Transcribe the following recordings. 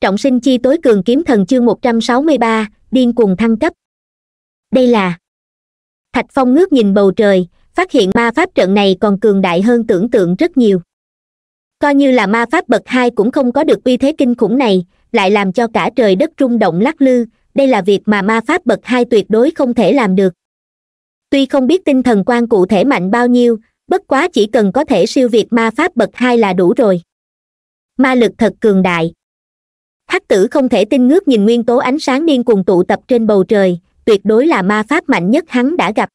trọng sinh chi tối cường kiếm thần chương một trăm sáu mươi ba điên cuồng thăng cấp đây là thạch phong ngước nhìn bầu trời phát hiện ma pháp trận này còn cường đại hơn tưởng tượng rất nhiều coi như là ma pháp bậc hai cũng không có được uy thế kinh khủng này lại làm cho cả trời đất rung động lắc lư đây là việc mà ma pháp bậc hai tuyệt đối không thể làm được tuy không biết tinh thần quan cụ thể mạnh bao nhiêu bất quá chỉ cần có thể siêu việt ma pháp bậc hai là đủ rồi ma lực thật cường đại hắc tử không thể tin ngước nhìn nguyên tố ánh sáng điên cuồng tụ tập trên bầu trời tuyệt đối là ma pháp mạnh nhất hắn đã gặp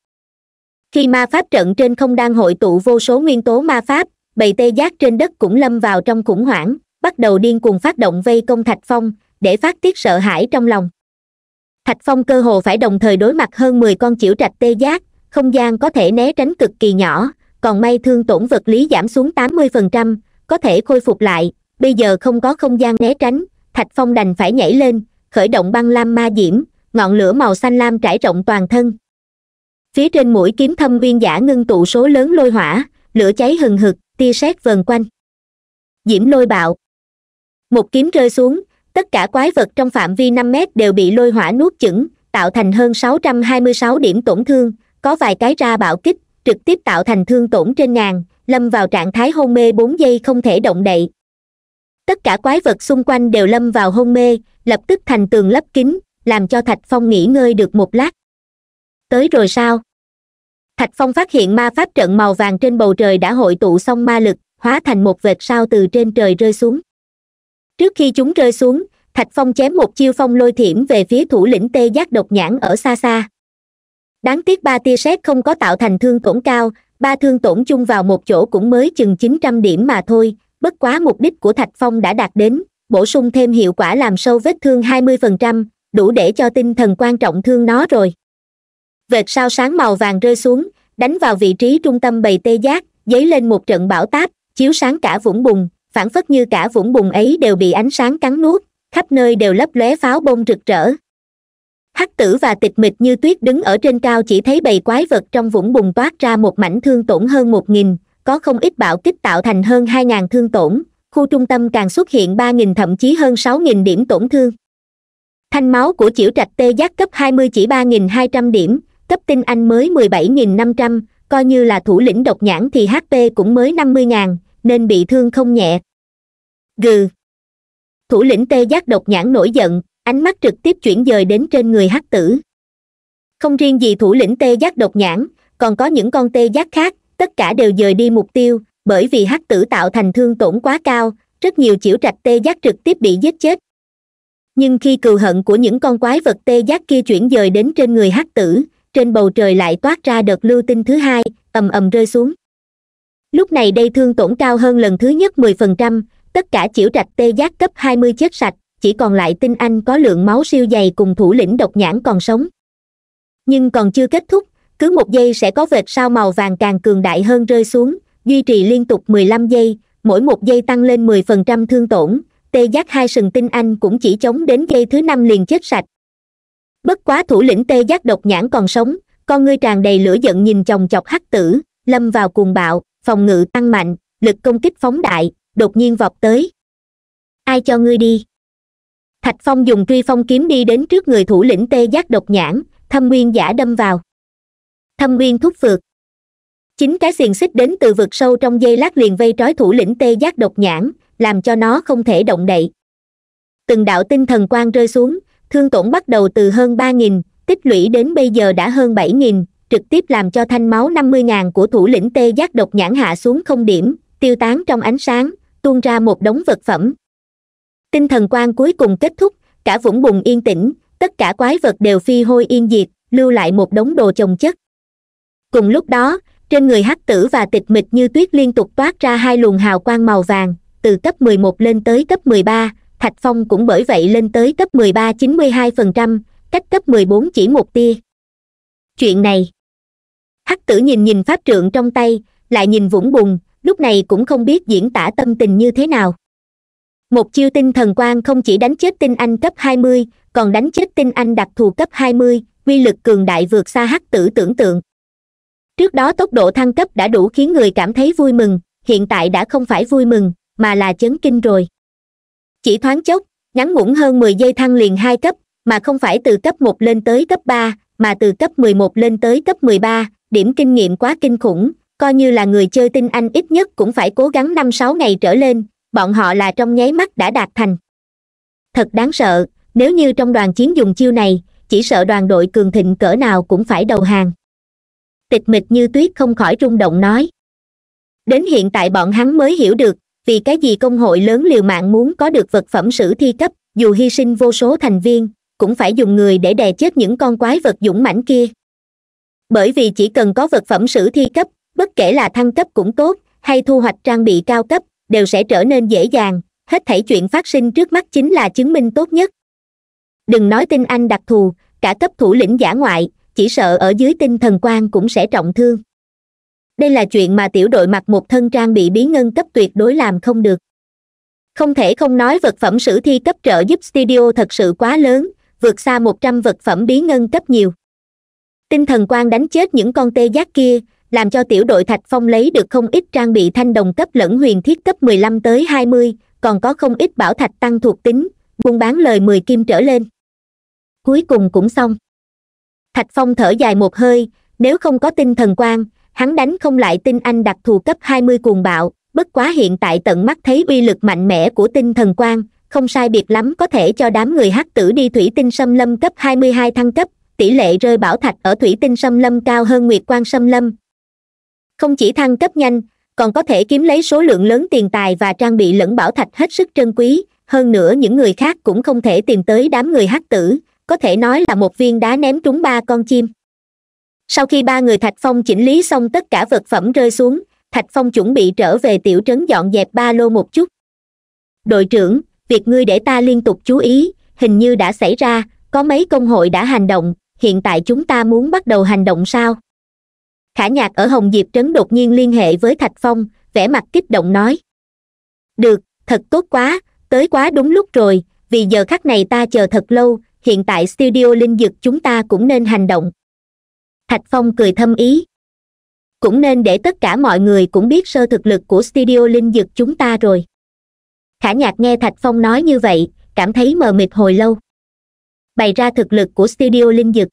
khi ma pháp trận trên không đang hội tụ vô số nguyên tố ma pháp bầy tê giác trên đất cũng lâm vào trong khủng hoảng bắt đầu điên cuồng phát động vây công thạch phong để phát tiết sợ hãi trong lòng thạch phong cơ hồ phải đồng thời đối mặt hơn mười con chịu trạch tê giác không gian có thể né tránh cực kỳ nhỏ còn may thương tổn vật lý giảm xuống tám mươi phần trăm có thể khôi phục lại bây giờ không có không gian né tránh thạch phong đành phải nhảy lên khởi động băng lam ma diễm ngọn lửa màu xanh lam trải rộng toàn thân phía trên mũi kiếm thâm viên giả ngưng tụ số lớn lôi hỏa lửa cháy hừng hực tia sét vờn quanh diễm lôi bạo một kiếm rơi xuống tất cả quái vật trong phạm vi năm mét đều bị lôi hỏa nuốt chửng tạo thành hơn sáu trăm hai mươi sáu điểm tổn thương có vài cái ra bạo kích trực tiếp tạo thành thương tổn trên ngàn lâm vào trạng thái hôn mê bốn giây không thể động đậy tất cả quái vật xung quanh đều lâm vào hôn mê lập tức thành tường lấp kín làm cho thạch phong nghỉ ngơi được một lát tới rồi sao thạch phong phát hiện ma pháp trận màu vàng trên bầu trời đã hội tụ xong ma lực hóa thành một vệt sao từ trên trời rơi xuống trước khi chúng rơi xuống thạch phong chém một chiêu phong lôi thiểm về phía thủ lĩnh tê giác độc nhãn ở xa xa đáng tiếc ba tia sét không có tạo thành thương tổn cao ba thương tổn chung vào một chỗ cũng mới chừng chín trăm điểm mà thôi bất quá mục đích của thạch phong đã đạt đến bổ sung thêm hiệu quả làm sâu vết thương hai mươi phần trăm đủ để cho tinh thần quan trọng thương nó rồi vệt sao sáng màu vàng rơi xuống đánh vào vị trí trung tâm bầy tê giác dấy lên một trận bão táp chiếu sáng cả vũng bùn phản phất như cả vũng bùn ấy đều bị ánh sáng cắn nuốt khắp nơi đều lấp lóe pháo bông rực rỡ hắc tử và tịch mịch như tuyết đứng ở trên cao chỉ thấy bầy quái vật trong vũng bùng toát ra một mảnh thương tổn hơn một nghìn có không ít bạo kích tạo thành hơn 2.000 thương tổn khu trung tâm càng xuất hiện 3.000 thậm chí hơn 6.000 điểm tổn thương thanh máu của chịu trạch tê giác cấp 20 chỉ 3.200 điểm cấp tinh anh mới 17.500, coi như là thủ lĩnh độc nhãn thì hp cũng mới 50.000, nên bị thương không nhẹ gừ thủ lĩnh tê giác độc nhãn nổi giận ánh mắt trực tiếp chuyển dời đến trên người hắc tử không riêng gì thủ lĩnh tê giác độc nhãn còn có những con tê giác khác tất cả đều dời đi mục tiêu bởi vì hắc tử tạo thành thương tổn quá cao rất nhiều chiểu trạch tê giác trực tiếp bị giết chết nhưng khi cừu hận của những con quái vật tê giác kia chuyển dời đến trên người hắc tử trên bầu trời lại toát ra đợt lưu tinh thứ hai ầm ầm rơi xuống lúc này đây thương tổn cao hơn lần thứ nhất mười phần trăm tất cả chiểu trạch tê giác cấp hai mươi chết sạch chỉ còn lại tinh anh có lượng máu siêu dày cùng thủ lĩnh độc nhãn còn sống nhưng còn chưa kết thúc cứ một giây sẽ có vệt sao màu vàng càng cường đại hơn rơi xuống duy trì liên tục mười lăm giây mỗi một giây tăng lên mười phần trăm thương tổn tê giác hai sừng tinh anh cũng chỉ chống đến giây thứ năm liền chết sạch bất quá thủ lĩnh tê giác độc nhãn còn sống con ngươi tràn đầy lửa giận nhìn chồng chọc hắc tử lâm vào cuồng bạo phòng ngự tăng mạnh lực công kích phóng đại đột nhiên vọt tới ai cho ngươi đi thạch phong dùng truy phong kiếm đi đến trước người thủ lĩnh tê giác độc nhãn thâm nguyên giả đâm vào thâm nguyên thúc vượt chính cái xiềng xích đến từ vực sâu trong dây lát liền vây trói thủ lĩnh tê giác độc nhãn làm cho nó không thể động đậy từng đạo tinh thần quang rơi xuống thương tổn bắt đầu từ hơn ba nghìn tích lũy đến bây giờ đã hơn bảy nghìn trực tiếp làm cho thanh máu năm mươi ngàn của thủ lĩnh tê giác độc nhãn hạ xuống không điểm tiêu tán trong ánh sáng tuôn ra một đống vật phẩm tinh thần quang cuối cùng kết thúc cả vũng bùn yên tĩnh tất cả quái vật đều phi hôi yên diệt lưu lại một đống đồ chồng chất cùng lúc đó trên người hắc tử và tịch mịch như tuyết liên tục toát ra hai luồng hào quang màu vàng từ cấp 11 lên tới cấp 13, thạch phong cũng bởi vậy lên tới cấp 13 92%, cách cấp 14 chỉ một tia chuyện này hắc tử nhìn nhìn pháp trượng trong tay lại nhìn vũng bùn lúc này cũng không biết diễn tả tâm tình như thế nào một chiêu tinh thần quang không chỉ đánh chết tinh anh cấp 20, còn đánh chết tinh anh đặc thù cấp 20, quy lực cường đại vượt xa hắc tử tưởng tượng trước đó tốc độ thăng cấp đã đủ khiến người cảm thấy vui mừng hiện tại đã không phải vui mừng mà là chấn kinh rồi chỉ thoáng chốc ngắn ngủn hơn mười giây thăng liền hai cấp mà không phải từ cấp một lên tới cấp ba mà từ cấp mười một lên tới cấp mười ba điểm kinh nghiệm quá kinh khủng coi như là người chơi tinh anh ít nhất cũng phải cố gắng năm sáu ngày trở lên bọn họ là trong nháy mắt đã đạt thành thật đáng sợ nếu như trong đoàn chiến dùng chiêu này chỉ sợ đoàn đội cường thịnh cỡ nào cũng phải đầu hàng tịch mịch như tuyết không khỏi rung động nói đến hiện tại bọn hắn mới hiểu được vì cái gì công hội lớn liều mạng muốn có được vật phẩm sử thi cấp dù hy sinh vô số thành viên cũng phải dùng người để đè chết những con quái vật dũng mãnh kia bởi vì chỉ cần có vật phẩm sử thi cấp bất kể là thăng cấp cũng tốt hay thu hoạch trang bị cao cấp đều sẽ trở nên dễ dàng hết thảy chuyện phát sinh trước mắt chính là chứng minh tốt nhất đừng nói tin anh đặc thù cả cấp thủ lĩnh giả ngoại chỉ sợ ở dưới tinh thần quan cũng sẽ trọng thương đây là chuyện mà tiểu đội mặc một thân trang bị bí ngân cấp tuyệt đối làm không được không thể không nói vật phẩm sử thi cấp trợ giúp studio thật sự quá lớn vượt xa một trăm vật phẩm bí ngân cấp nhiều tinh thần quan đánh chết những con tê giác kia làm cho tiểu đội thạch phong lấy được không ít trang bị thanh đồng cấp lẫn huyền thiết cấp mười lăm tới hai mươi còn có không ít bảo thạch tăng thuộc tính buôn bán lời mười kim trở lên cuối cùng cũng xong thạch phong thở dài một hơi nếu không có tinh thần quan hắn đánh không lại tinh anh đặc thù cấp hai mươi cuồng bạo bất quá hiện tại tận mắt thấy uy lực mạnh mẽ của tinh thần quan không sai biệt lắm có thể cho đám người hắc tử đi thủy tinh xâm lâm cấp hai mươi hai thăng cấp tỷ lệ rơi bảo thạch ở thủy tinh xâm lâm cao hơn nguyệt quan xâm lâm không chỉ thăng cấp nhanh còn có thể kiếm lấy số lượng lớn tiền tài và trang bị lẫn bảo thạch hết sức trân quý hơn nữa những người khác cũng không thể tìm tới đám người hắc tử có thể nói là một viên đá ném trúng ba con chim sau khi ba người thạch phong chỉnh lý xong tất cả vật phẩm rơi xuống thạch phong chuẩn bị trở về tiểu trấn dọn dẹp ba lô một chút đội trưởng việc ngươi để ta liên tục chú ý hình như đã xảy ra có mấy công hội đã hành động hiện tại chúng ta muốn bắt đầu hành động sao khả nhạc ở hồng diệp trấn đột nhiên liên hệ với thạch phong vẻ mặt kích động nói được thật tốt quá tới quá đúng lúc rồi vì giờ khắc này ta chờ thật lâu hiện tại studio linh dực chúng ta cũng nên hành động thạch phong cười thâm ý cũng nên để tất cả mọi người cũng biết sơ thực lực của studio linh dực chúng ta rồi khả nhạc nghe thạch phong nói như vậy cảm thấy mờ mịt hồi lâu bày ra thực lực của studio linh dực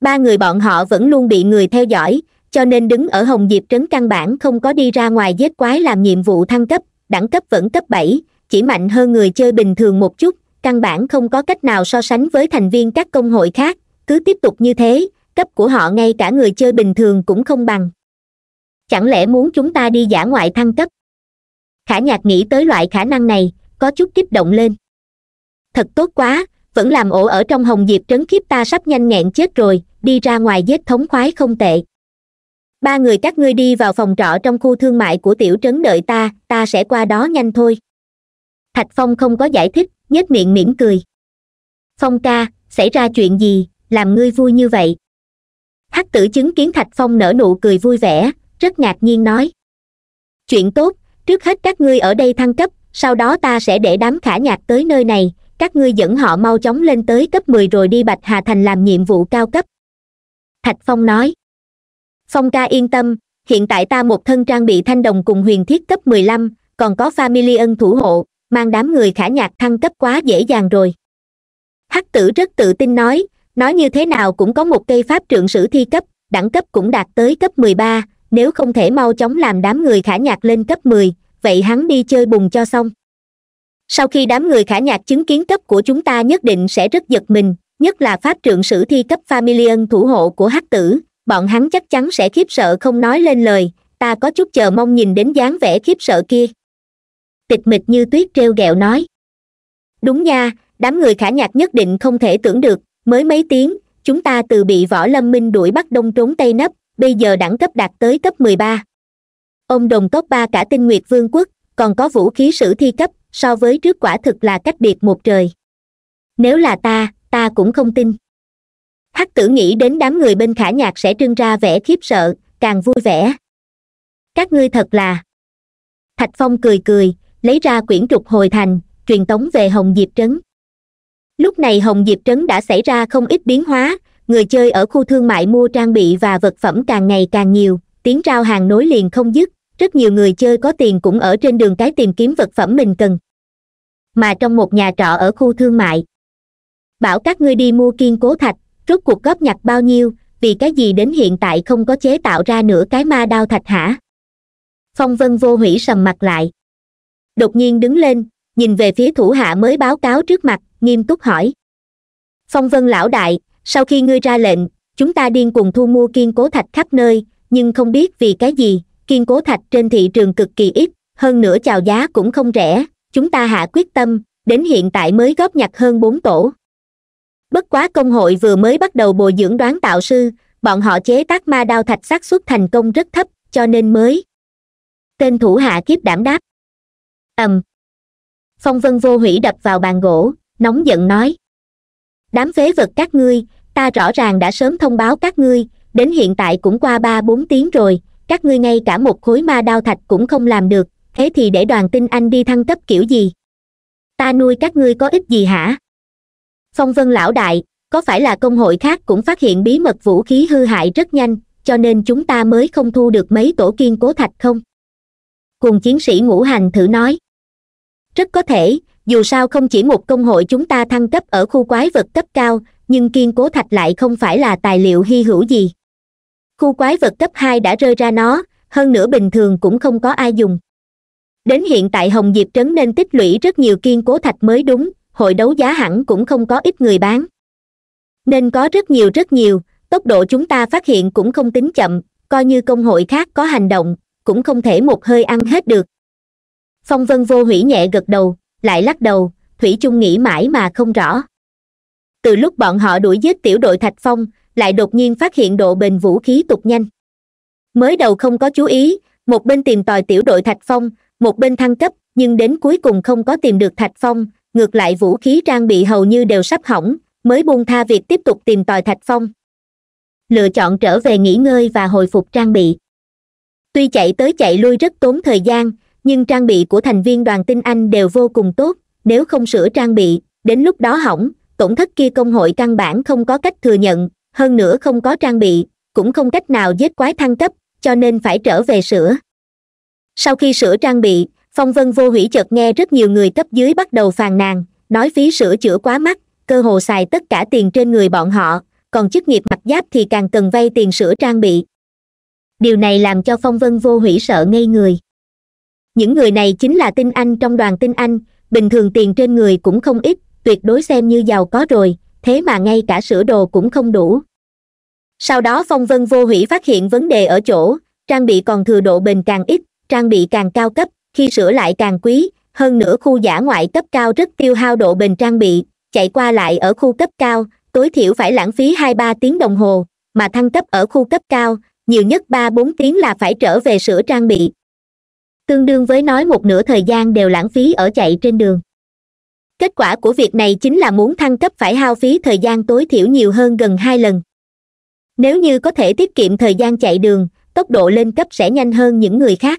ba người bọn họ vẫn luôn bị người theo dõi cho nên đứng ở hồng diệp trấn căn bản không có đi ra ngoài giết quái làm nhiệm vụ thăng cấp đẳng cấp vẫn cấp bảy chỉ mạnh hơn người chơi bình thường một chút căn bản không có cách nào so sánh với thành viên các công hội khác cứ tiếp tục như thế cấp của họ ngay cả người chơi bình thường cũng không bằng chẳng lẽ muốn chúng ta đi giả ngoại thăng cấp khả nhạc nghĩ tới loại khả năng này có chút kích động lên thật tốt quá vẫn làm ổ ở trong hồng diệp trấn khiếp ta sắp nhanh nghẹn chết rồi đi ra ngoài giết thống khoái không tệ ba người các ngươi đi vào phòng trọ trong khu thương mại của tiểu trấn đợi ta ta sẽ qua đó nhanh thôi thạch phong không có giải thích nhếch miệng mỉm cười phong ca xảy ra chuyện gì làm ngươi vui như vậy hắc tử chứng kiến thạch phong nở nụ cười vui vẻ rất ngạc nhiên nói chuyện tốt trước hết các ngươi ở đây thăng cấp sau đó ta sẽ để đám khả nhạc tới nơi này các ngươi dẫn họ mau chóng lên tới cấp mười rồi đi bạch hà thành làm nhiệm vụ cao cấp thạch phong nói phong ca yên tâm hiện tại ta một thân trang bị thanh đồng cùng huyền thiết cấp mười lăm còn có family ân thủ hộ mang đám người khả nhạc thăng cấp quá dễ dàng rồi hắc tử rất tự tin nói nói như thế nào cũng có một cây pháp trượng sử thi cấp đẳng cấp cũng đạt tới cấp mười ba nếu không thể mau chóng làm đám người khả nhạc lên cấp mười vậy hắn đi chơi bùng cho xong sau khi đám người khả nhạc chứng kiến cấp của chúng ta nhất định sẽ rất giật mình nhất là pháp trượng sử thi cấp familian thủ hộ của hắc tử bọn hắn chắc chắn sẽ khiếp sợ không nói lên lời ta có chút chờ mong nhìn đến dáng vẻ khiếp sợ kia tịch mịch như tuyết t r e o g ẹ o nói đúng nha đám người khả nhạc nhất định không thể tưởng được mới mấy tiếng chúng ta từ bị võ lâm minh đuổi bắt đông trốn tây nấp bây giờ đẳng cấp đạt tới cấp mười ba ông đồng cấp ba cả tinh nguyệt vương quốc còn có vũ khí sử thi cấp so với trước quả thực là cách biệt một trời nếu là ta ta cũng không tin hắc tử nghĩ đến đám người bên khả nhạc sẽ trưng ra vẻ khiếp sợ càng vui vẻ các ngươi thật là thạch phong cười cười lấy ra quyển trục hồi thành truyền tống về hồng diệp trấn lúc này hồng diệp trấn đã xảy ra không ít biến hóa người chơi ở khu thương mại mua trang bị và vật phẩm càng ngày càng nhiều tiếng rao hàng nối liền không dứt rất nhiều người chơi có tiền cũng ở trên đường cái tìm kiếm vật phẩm mình cần mà trong một nhà trọ ở khu thương mại bảo các ngươi đi mua kiên cố thạch rốt cuộc góp nhặt bao nhiêu vì cái gì đến hiện tại không có chế tạo ra nửa cái ma đao thạch hả phong vân vô hủy sầm mặt lại đột nhiên đứng lên nhìn về phía thủ hạ mới báo cáo trước mặt nghiêm túc hỏi phong vân lão đại sau khi ngươi ra lệnh chúng ta điên cùng thu mua kiên cố thạch khắp nơi nhưng không biết vì cái gì kiên cố thạch trên thị trường cực kỳ ít hơn nữa chào giá cũng không rẻ chúng ta hạ quyết tâm đến hiện tại mới góp nhặt hơn bốn tổ bất quá công hội vừa mới bắt đầu bồi dưỡng đoán tạo sư bọn họ chế tác ma đao thạch xác suất thành công rất thấp cho nên mới tên thủ hạ kiếp đảm đáp ầm phong vân vô hủy đập vào bàn gỗ nóng giận nói đám phế vật các ngươi ta rõ ràng đã sớm thông báo các ngươi đến hiện tại cũng qua ba bốn tiếng rồi các ngươi ngay cả một khối ma đao thạch cũng không làm được thế thì để đoàn tinh anh đi thăng cấp kiểu gì ta nuôi các ngươi có ích gì hả phong vân lão đại có phải là công hội khác cũng phát hiện bí mật vũ khí hư hại rất nhanh cho nên chúng ta mới không thu được mấy tổ kiên cố thạch không cùng chiến sĩ ngũ hành thử nói rất có thể dù sao không chỉ một công hội chúng ta thăng cấp ở khu quái vật cấp cao nhưng kiên cố thạch lại không phải là tài liệu hy hữu gì khu quái vật cấp hai đã rơi ra nó hơn nữa bình thường cũng không có ai dùng đến hiện tại hồng diệp trấn nên tích lũy rất nhiều kiên cố thạch mới đúng hội đấu giá hẳn cũng không có ít người bán nên có rất nhiều rất nhiều tốc độ chúng ta phát hiện cũng không tính chậm coi như công hội khác có hành động cũng không thể một hơi ăn hết được phong vân vô hủy nhẹ gật đầu lại lắc đầu thủy chung nghĩ mãi mà không rõ từ lúc bọn họ đuổi giết tiểu đội thạch phong lại đột nhiên phát hiện độ bền vũ khí tục nhanh mới đầu không có chú ý một bên tìm tòi tiểu đội thạch phong một bên thăng cấp nhưng đến cuối cùng không có tìm được thạch phong ngược lại vũ khí trang bị hầu như đều sắp hỏng mới buông tha việc tiếp tục tìm tòi thạch phong lựa chọn trở về nghỉ ngơi và hồi phục trang bị tuy chạy tới chạy lui rất tốn thời gian nhưng trang bị của thành viên đoàn tinh anh đều vô cùng tốt nếu không sửa trang bị đến lúc đó hỏng tổn thất kia công hội căn bản không có cách thừa nhận hơn nữa không có trang bị cũng không cách nào giết quái thăng cấp cho nên phải trở về sửa sau khi sửa trang bị phong vân vô hủy chợt nghe rất nhiều người cấp dưới bắt đầu phàn nàn nói phí sửa chữa quá mắc cơ hồ xài tất cả tiền trên người bọn họ còn chức nghiệp mặc giáp thì càng cần vay tiền sửa trang bị điều này làm cho phong vân vô hủy sợ ngây người những người này chính là tinh anh trong đoàn tinh anh bình thường tiền trên người cũng không ít tuyệt đối xem như giàu có rồi thế mà ngay cả sửa đồ cũng không đủ sau đó phong vân vô hủy phát hiện vấn đề ở chỗ trang bị còn thừa độ bền càng ít trang bị càng cao cấp khi sửa lại càng quý hơn nữa khu giả ngoại cấp cao rất tiêu hao độ bền trang bị chạy qua lại ở khu cấp cao tối thiểu phải lãng phí hai ba tiếng đồng hồ mà thăng cấp ở khu cấp cao nhiều nhất ba bốn tiếng là phải trở về sửa trang bị tương đương với nói một nửa thời gian đều lãng phí ở chạy trên đường kết quả của việc này chính là muốn thăng cấp phải hao phí thời gian tối thiểu nhiều hơn gần hai lần nếu như có thể tiết kiệm thời gian chạy đường tốc độ lên cấp sẽ nhanh hơn những người khác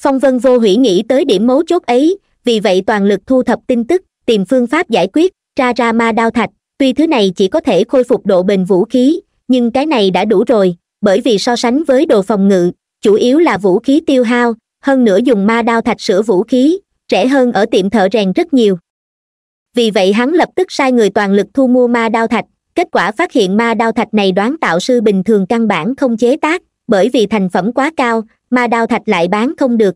phong vân vô hủy nghĩ tới điểm mấu chốt ấy vì vậy toàn lực thu thập tin tức tìm phương pháp giải quyết tra ra ma đao thạch tuy thứ này chỉ có thể khôi phục độ bền vũ khí nhưng cái này đã đủ rồi bởi vì so sánh với đồ phòng ngự chủ yếu là vũ khí tiêu hao hơn nữa dùng ma đao thạch sửa vũ khí rẻ hơn ở tiệm thợ rèn rất nhiều vì vậy hắn lập tức sai người toàn lực thu mua ma đao thạch kết quả phát hiện ma đao thạch này đoán tạo sư bình thường căn bản không chế tác bởi vì thành phẩm quá cao ma đao thạch lại bán không được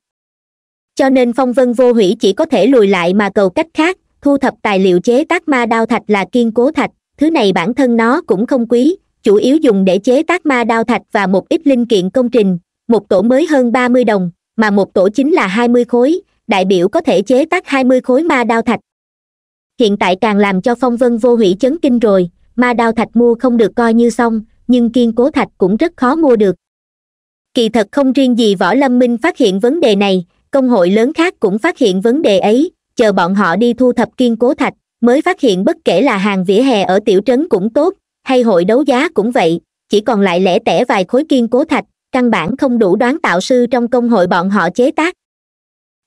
cho nên phong vân vô hủy chỉ có thể lùi lại mà cầu cách khác thu thập tài liệu chế tác ma đao thạch là kiên cố thạch thứ này bản thân nó cũng không quý chủ yếu dùng để chế tác ma đao thạch và một ít linh kiện công trình một tổ mới hơn ba mươi đồng mà một tổ chính là hai mươi khối đại biểu có thể chế tác hai mươi khối ma đao thạch hiện tại càng làm cho phong vân vô hủy chấn kinh rồi ma đao thạch mua không được coi như xong nhưng kiên cố thạch cũng rất khó mua được kỳ thật không riêng gì võ lâm minh phát hiện vấn đề này công hội lớn khác cũng phát hiện vấn đề ấy chờ bọn họ đi thu thập kiên cố thạch mới phát hiện bất kể là hàng vỉa hè ở tiểu trấn cũng tốt hay hội đấu giá cũng vậy chỉ còn lại lẻ tẻ vài khối kiên cố thạch căn bản không đủ đoán tạo sư trong công hội bọn họ chế tác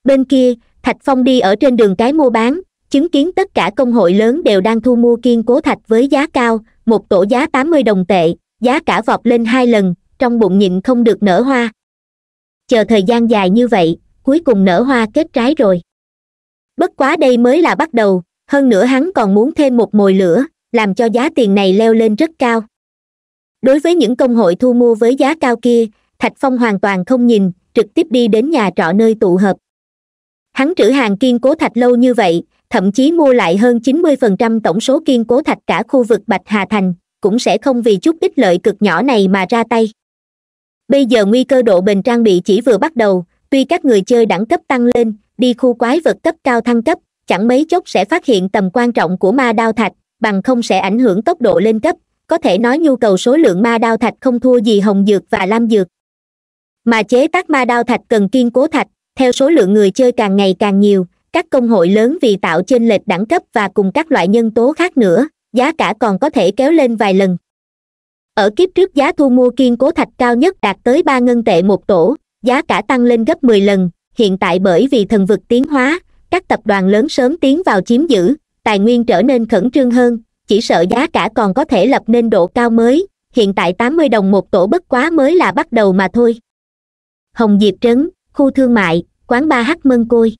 bên kia thạch phong đi ở trên đường cái mua bán chứng kiến tất cả công hội lớn đều đang thu mua kiên cố thạch với giá cao một tổ giá tám mươi đồng tệ giá cả vọt lên hai lần trong bụng nhịn không được nở hoa chờ thời gian dài như vậy cuối cùng nở hoa kết trái rồi bất quá đây mới là bắt đầu hơn nữa hắn còn muốn thêm một mồi lửa làm cho giá tiền này leo lên rất cao đối với những công hội thu mua với giá cao kia thạch phong hoàn toàn không nhìn trực tiếp đi đến nhà trọ nơi tụ hợp hắn trữ hàng kiên cố thạch lâu như vậy thậm chí mua lại hơn chín mươi phần trăm tổng số kiên cố thạch cả khu vực bạch hà thành cũng sẽ không vì chút ít lợi cực nhỏ này mà ra tay bây giờ nguy cơ độ bền trang bị chỉ vừa bắt đầu tuy các người chơi đẳng cấp tăng lên đi khu quái vật cấp cao thăng cấp chẳng mấy chốc sẽ phát hiện tầm quan trọng của ma đao thạch bằng không sẽ ảnh hưởng tốc độ lên cấp có thể nói nhu cầu số lượng ma đao thạch không thua gì hồng dược và lam dược mà chế tác ma đao thạch cần kiên cố thạch theo số lượng người chơi càng ngày càng nhiều các công hội lớn vì tạo trên lệch đẳng cấp và cùng các loại nhân tố khác nữa giá cả còn có thể kéo lên vài lần ở kiếp trước giá thu mua kiên cố thạch cao nhất đạt tới ba ngân tệ một tổ giá cả tăng lên gấp mười lần hiện tại bởi vì thần vực tiến hóa các tập đoàn lớn sớm tiến vào chiếm giữ tài nguyên trở nên khẩn trương hơn chỉ sợ giá cả còn có thể lập nên độ cao mới hiện tại tám mươi đồng một tổ bất quá mới là bắt đầu mà thôi hồng diệp trấn khu thương mại quán ba h mân côi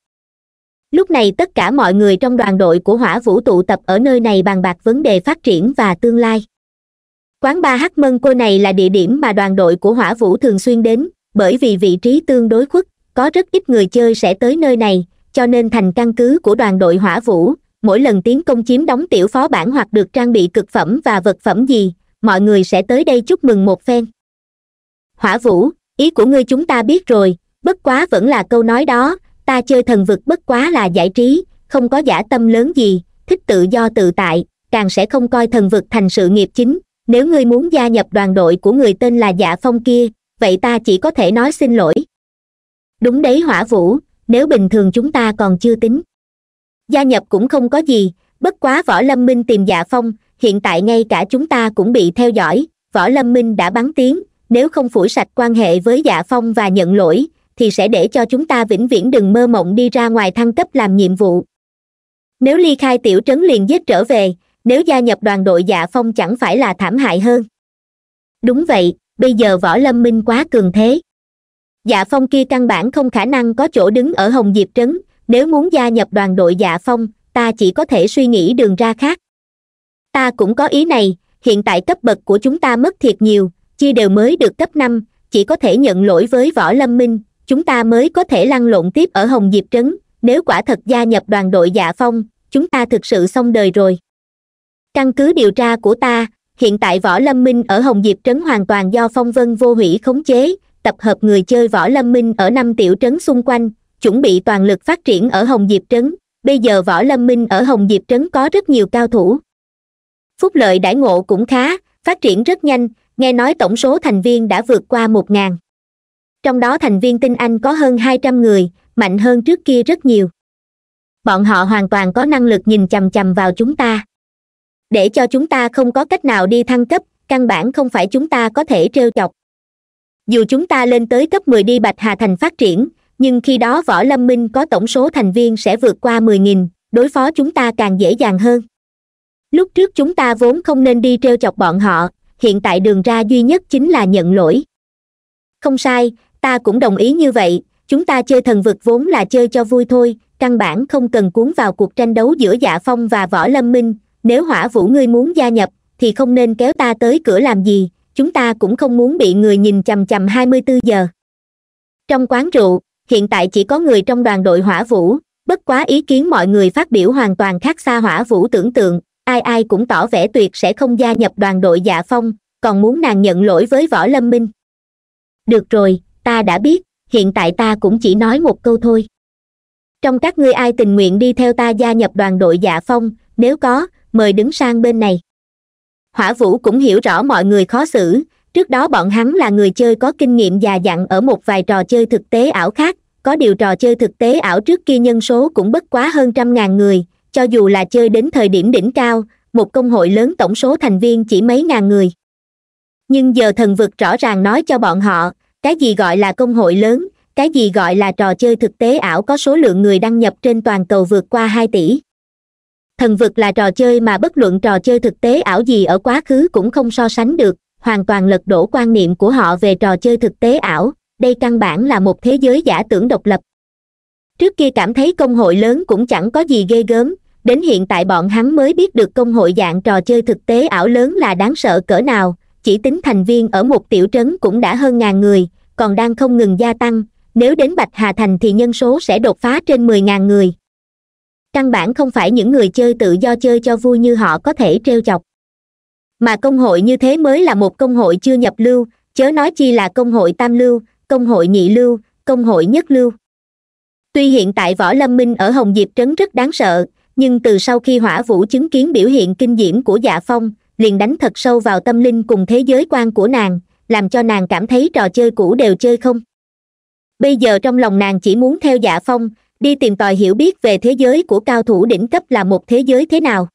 lúc này tất cả mọi người trong đoàn đội của hỏa vũ tụ tập ở nơi này bàn bạc vấn đề phát triển và tương lai quán ba h mân côi này là địa điểm mà đoàn đội của hỏa vũ thường xuyên đến bởi vì vị trí tương đối khuất có rất ít người chơi sẽ tới nơi này cho nên thành căn cứ của đoàn đội hỏa vũ mỗi lần tiến công chiếm đóng tiểu phó bản hoặc được trang bị cực phẩm và vật phẩm gì mọi người sẽ tới đây chúc mừng một phen hỏa vũ ý của ngươi chúng ta biết rồi bất quá vẫn là câu nói đó ta chơi thần vực bất quá là giải trí không có giả tâm lớn gì thích tự do tự tại càng sẽ không coi thần vực thành sự nghiệp chính nếu ngươi muốn gia nhập đoàn đội của người tên là dạ phong kia vậy ta chỉ có thể nói xin lỗi đúng đấy hỏa vũ nếu bình thường chúng ta còn chưa tính gia nhập cũng không có gì bất quá võ lâm minh tìm dạ phong hiện tại ngay cả chúng ta cũng bị theo dõi võ lâm minh đã bắn tiếng nếu không phủi sạch quan hệ với dạ phong và nhận lỗi thì sẽ để cho chúng ta vĩnh viễn đừng mơ mộng đi ra ngoài thăng cấp làm nhiệm vụ nếu ly khai tiểu trấn liền giết trở về nếu gia nhập đoàn đội dạ phong chẳng phải là thảm hại hơn đúng vậy bây giờ võ lâm minh quá cường thế dạ phong kia căn bản không khả năng có chỗ đứng ở hồng diệp trấn nếu muốn gia nhập đoàn đội dạ phong ta chỉ có thể suy nghĩ đường ra khác ta cũng có ý này hiện tại cấp bậc của chúng ta mất thiệt nhiều chia đều mới được cấp năm chỉ có thể nhận lỗi với võ lâm minh chúng ta mới có thể lăn lộn tiếp ở hồng diệp trấn nếu quả thật gia nhập đoàn đội dạ phong chúng ta thực sự xong đời rồi căn cứ điều tra của ta hiện tại võ lâm minh ở hồng diệp trấn hoàn toàn do phong vân vô hủy khống chế tập hợp người chơi võ lâm minh ở năm tiểu trấn xung quanh chuẩn bị toàn lực phát triển ở hồng diệp trấn bây giờ võ lâm minh ở hồng diệp trấn có rất nhiều cao thủ phúc lợi đãi ngộ cũng khá phát triển rất nhanh nghe nói tổng số thành viên đã vượt qua một ngàn trong đó thành viên tinh anh có hơn hai trăm người mạnh hơn trước kia rất nhiều bọn họ hoàn toàn có năng lực nhìn chằm chằm vào chúng ta để cho chúng ta không có cách nào đi thăng cấp căn bản không phải chúng ta có thể t chọc dù chúng ta lên tới cấp mười đi bạch hà thành phát triển nhưng khi đó võ lâm minh có tổng số thành viên sẽ vượt qua mười nghìn đối phó chúng ta càng dễ dàng hơn lúc trước chúng ta vốn không nên đi t r e o chọc bọn họ hiện tại đường ra duy nhất chính là nhận lỗi không sai ta cũng đồng ý như vậy chúng ta chơi thần vực vốn là chơi cho vui thôi căn bản không cần cuốn vào cuộc tranh đấu giữa dạ phong và võ lâm minh nếu hỏa vũ ngươi muốn gia nhập thì không nên kéo ta tới cửa làm gì chúng ta cũng không muốn bị người nhìn chằm chằm hai mươi bốn giờ trong quán rượu hiện tại chỉ có người trong đoàn đội hỏa vũ bất quá ý kiến mọi người phát biểu hoàn toàn khác xa hỏa vũ tưởng tượng ai ai cũng tỏ vẻ tuyệt sẽ không gia nhập đoàn đội dạ phong còn muốn nàng nhận lỗi với võ lâm minh được rồi ta đã biết hiện tại ta cũng chỉ nói một câu thôi trong các ngươi ai tình nguyện đi theo ta gia nhập đoàn đội dạ phong nếu có mời đứng sang bên này hỏa vũ cũng hiểu rõ mọi người khó xử trước đó bọn hắn là người chơi có kinh nghiệm già dặn ở một vài trò chơi thực tế ảo khác có điều trò chơi thực tế ảo trước kia nhân số cũng bất quá hơn trăm ngàn người cho dù là chơi đến thời điểm đỉnh cao một công hội lớn tổng số thành viên chỉ mấy ngàn người nhưng giờ thần vực rõ ràng nói cho bọn họ cái gì gọi là công hội lớn cái gì gọi là trò chơi thực tế ảo có số lượng người đăng nhập trên toàn cầu vượt qua hai tỷ thần vực là trò chơi mà bất luận trò chơi thực tế ảo gì ở quá khứ cũng không so sánh được hoàn toàn lật đổ quan niệm của họ về trò chơi thực tế ảo đây căn bản là một thế giới giả tưởng độc lập trước kia cảm thấy công hội lớn cũng chẳng có gì ghê gớm đến hiện tại bọn hắn mới biết được công hội dạng trò chơi thực tế ảo lớn là đáng sợ cỡ nào chỉ tính thành viên ở một tiểu trấn cũng đã hơn ngàn người còn đang không ngừng gia tăng nếu đến bạch hà thành thì nhân số sẽ đột phá trên mười ngàn người căn bản không phải những người chơi tự do chơi cho vui như họ có thể t chọc mà công hội như thế mới là một công hội chưa nhập lưu chớ nói chi là công hội tam lưu công hội nhị lưu công hội nhất lưu tuy hiện tại võ lâm minh ở hồng diệp trấn rất đáng sợ nhưng từ sau khi hỏa vũ chứng kiến biểu hiện kinh diễm của dạ phong liền đánh thật sâu vào tâm linh cùng thế giới quan của nàng làm cho nàng cảm thấy trò chơi cũ đều chơi không bây giờ trong lòng nàng chỉ muốn theo dạ phong đi tìm tòi hiểu biết về thế giới của cao thủ đỉnh cấp là một thế giới thế nào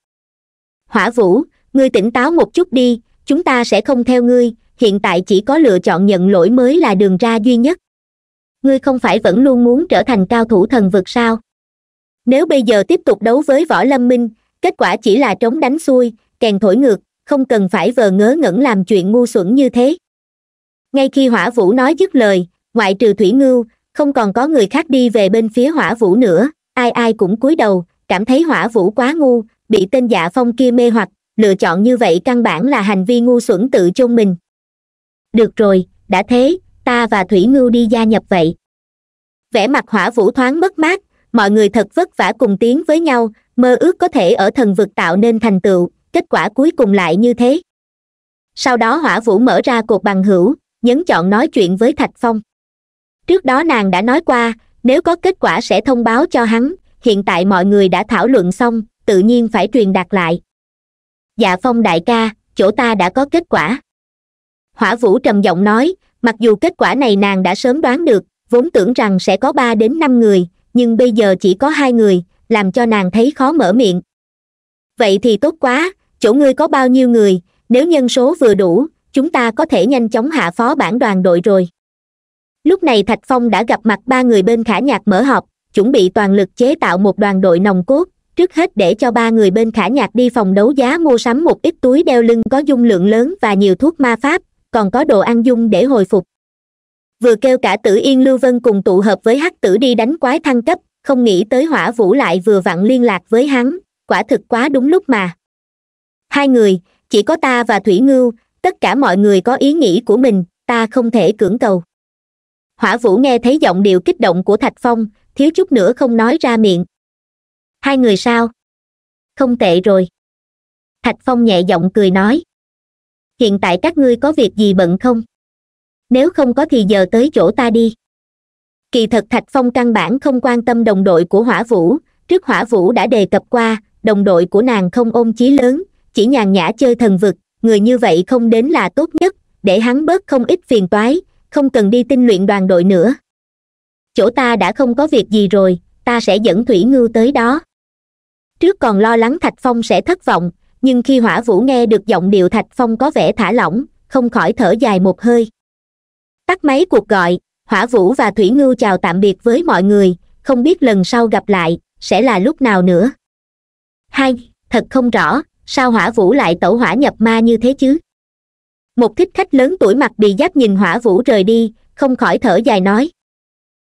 hỏa vũ ngươi tỉnh táo một chút đi chúng ta sẽ không theo ngươi hiện tại chỉ có lựa chọn nhận lỗi mới là đường ra duy nhất ngươi không phải vẫn luôn muốn trở thành cao thủ thần vực sao nếu bây giờ tiếp tục đấu với võ lâm minh kết quả chỉ là trống đánh xuôi kèn thổi ngược không cần phải vờ ngớ ngẩn làm chuyện ngu xuẩn như thế ngay khi hỏa vũ nói dứt lời ngoại trừ thủy ngưu không còn có người khác đi về bên phía hỏa vũ nữa ai ai cũng cúi đầu cảm thấy hỏa vũ quá ngu bị tên dạ phong kia mê hoặc lựa chọn như vậy căn bản là hành vi ngu xuẩn tự chung mình được rồi đã thế ta và thủy ngưu đi gia nhập vậy vẻ mặt hỏa vũ thoáng mất mát mọi người thật vất vả cùng tiến với nhau mơ ước có thể ở thần vực tạo nên thành tựu kết quả cuối cùng lại như thế sau đó hỏa vũ mở ra cột bằng hữu nhấn chọn nói chuyện với thạch phong trước đó nàng đã nói qua nếu có kết quả sẽ thông báo cho hắn hiện tại mọi người đã thảo luận xong tự nhiên phải truyền đạt lại dạ phong đại ca chỗ ta đã có kết quả hỏa vũ trầm giọng nói mặc dù kết quả này nàng đã sớm đoán được vốn tưởng rằng sẽ có ba đến năm người nhưng bây giờ chỉ có hai người làm cho nàng thấy khó mở miệng vậy thì tốt quá chỗ ngươi có bao nhiêu người nếu nhân số vừa đủ chúng ta có thể nhanh chóng hạ phó bản đoàn đội rồi lúc này thạch phong đã gặp mặt ba người bên khả nhạc mở họp chuẩn bị toàn lực chế tạo một đoàn đội nồng cốt trước hết để cho ba người bên khả nhạc đi phòng đấu giá mua sắm một ít túi đeo lưng có dung lượng lớn và nhiều thuốc ma pháp còn có đồ ăn dung để hồi phục vừa kêu cả tử yên lưu vân cùng tụ hợp với hắc tử đi đánh quái thăng cấp không nghĩ tới hỏa vũ lại vừa vặn liên lạc với hắn quả thực quá đúng lúc mà hai người chỉ có ta và thủy ngưu tất cả mọi người có ý nghĩ của mình ta không thể cưỡng cầu hỏa vũ nghe thấy giọng điệu kích động của thạch phong thiếu chút nữa không nói ra miệng hai người sao không tệ rồi thạch phong nhẹ giọng cười nói hiện tại các ngươi có việc gì bận không nếu không có thì giờ tới chỗ ta đi kỳ thật thạch phong căn bản không quan tâm đồng đội của hỏa vũ trước hỏa vũ đã đề cập qua đồng đội của nàng không ôm chí lớn chỉ nhàn nhã chơi thần vực người như vậy không đến là tốt nhất để hắn bớt không ít phiền toái không cần đi tinh luyện đoàn đội nữa chỗ ta đã không có việc gì rồi ta sẽ dẫn thủy ngưu tới đó trước còn lo lắng thạch phong sẽ thất vọng nhưng khi hỏa vũ nghe được giọng điệu thạch phong có vẻ thả lỏng không khỏi thở dài một hơi tắt máy cuộc gọi hỏa vũ và thủy ngưu chào tạm biệt với mọi người không biết lần sau gặp lại sẽ là lúc nào nữa hai thật không rõ sao hỏa vũ lại tẩu hỏa nhập ma như thế chứ một thích khách lớn tuổi mặt bị giáp nhìn hỏa vũ rời đi không khỏi thở dài nói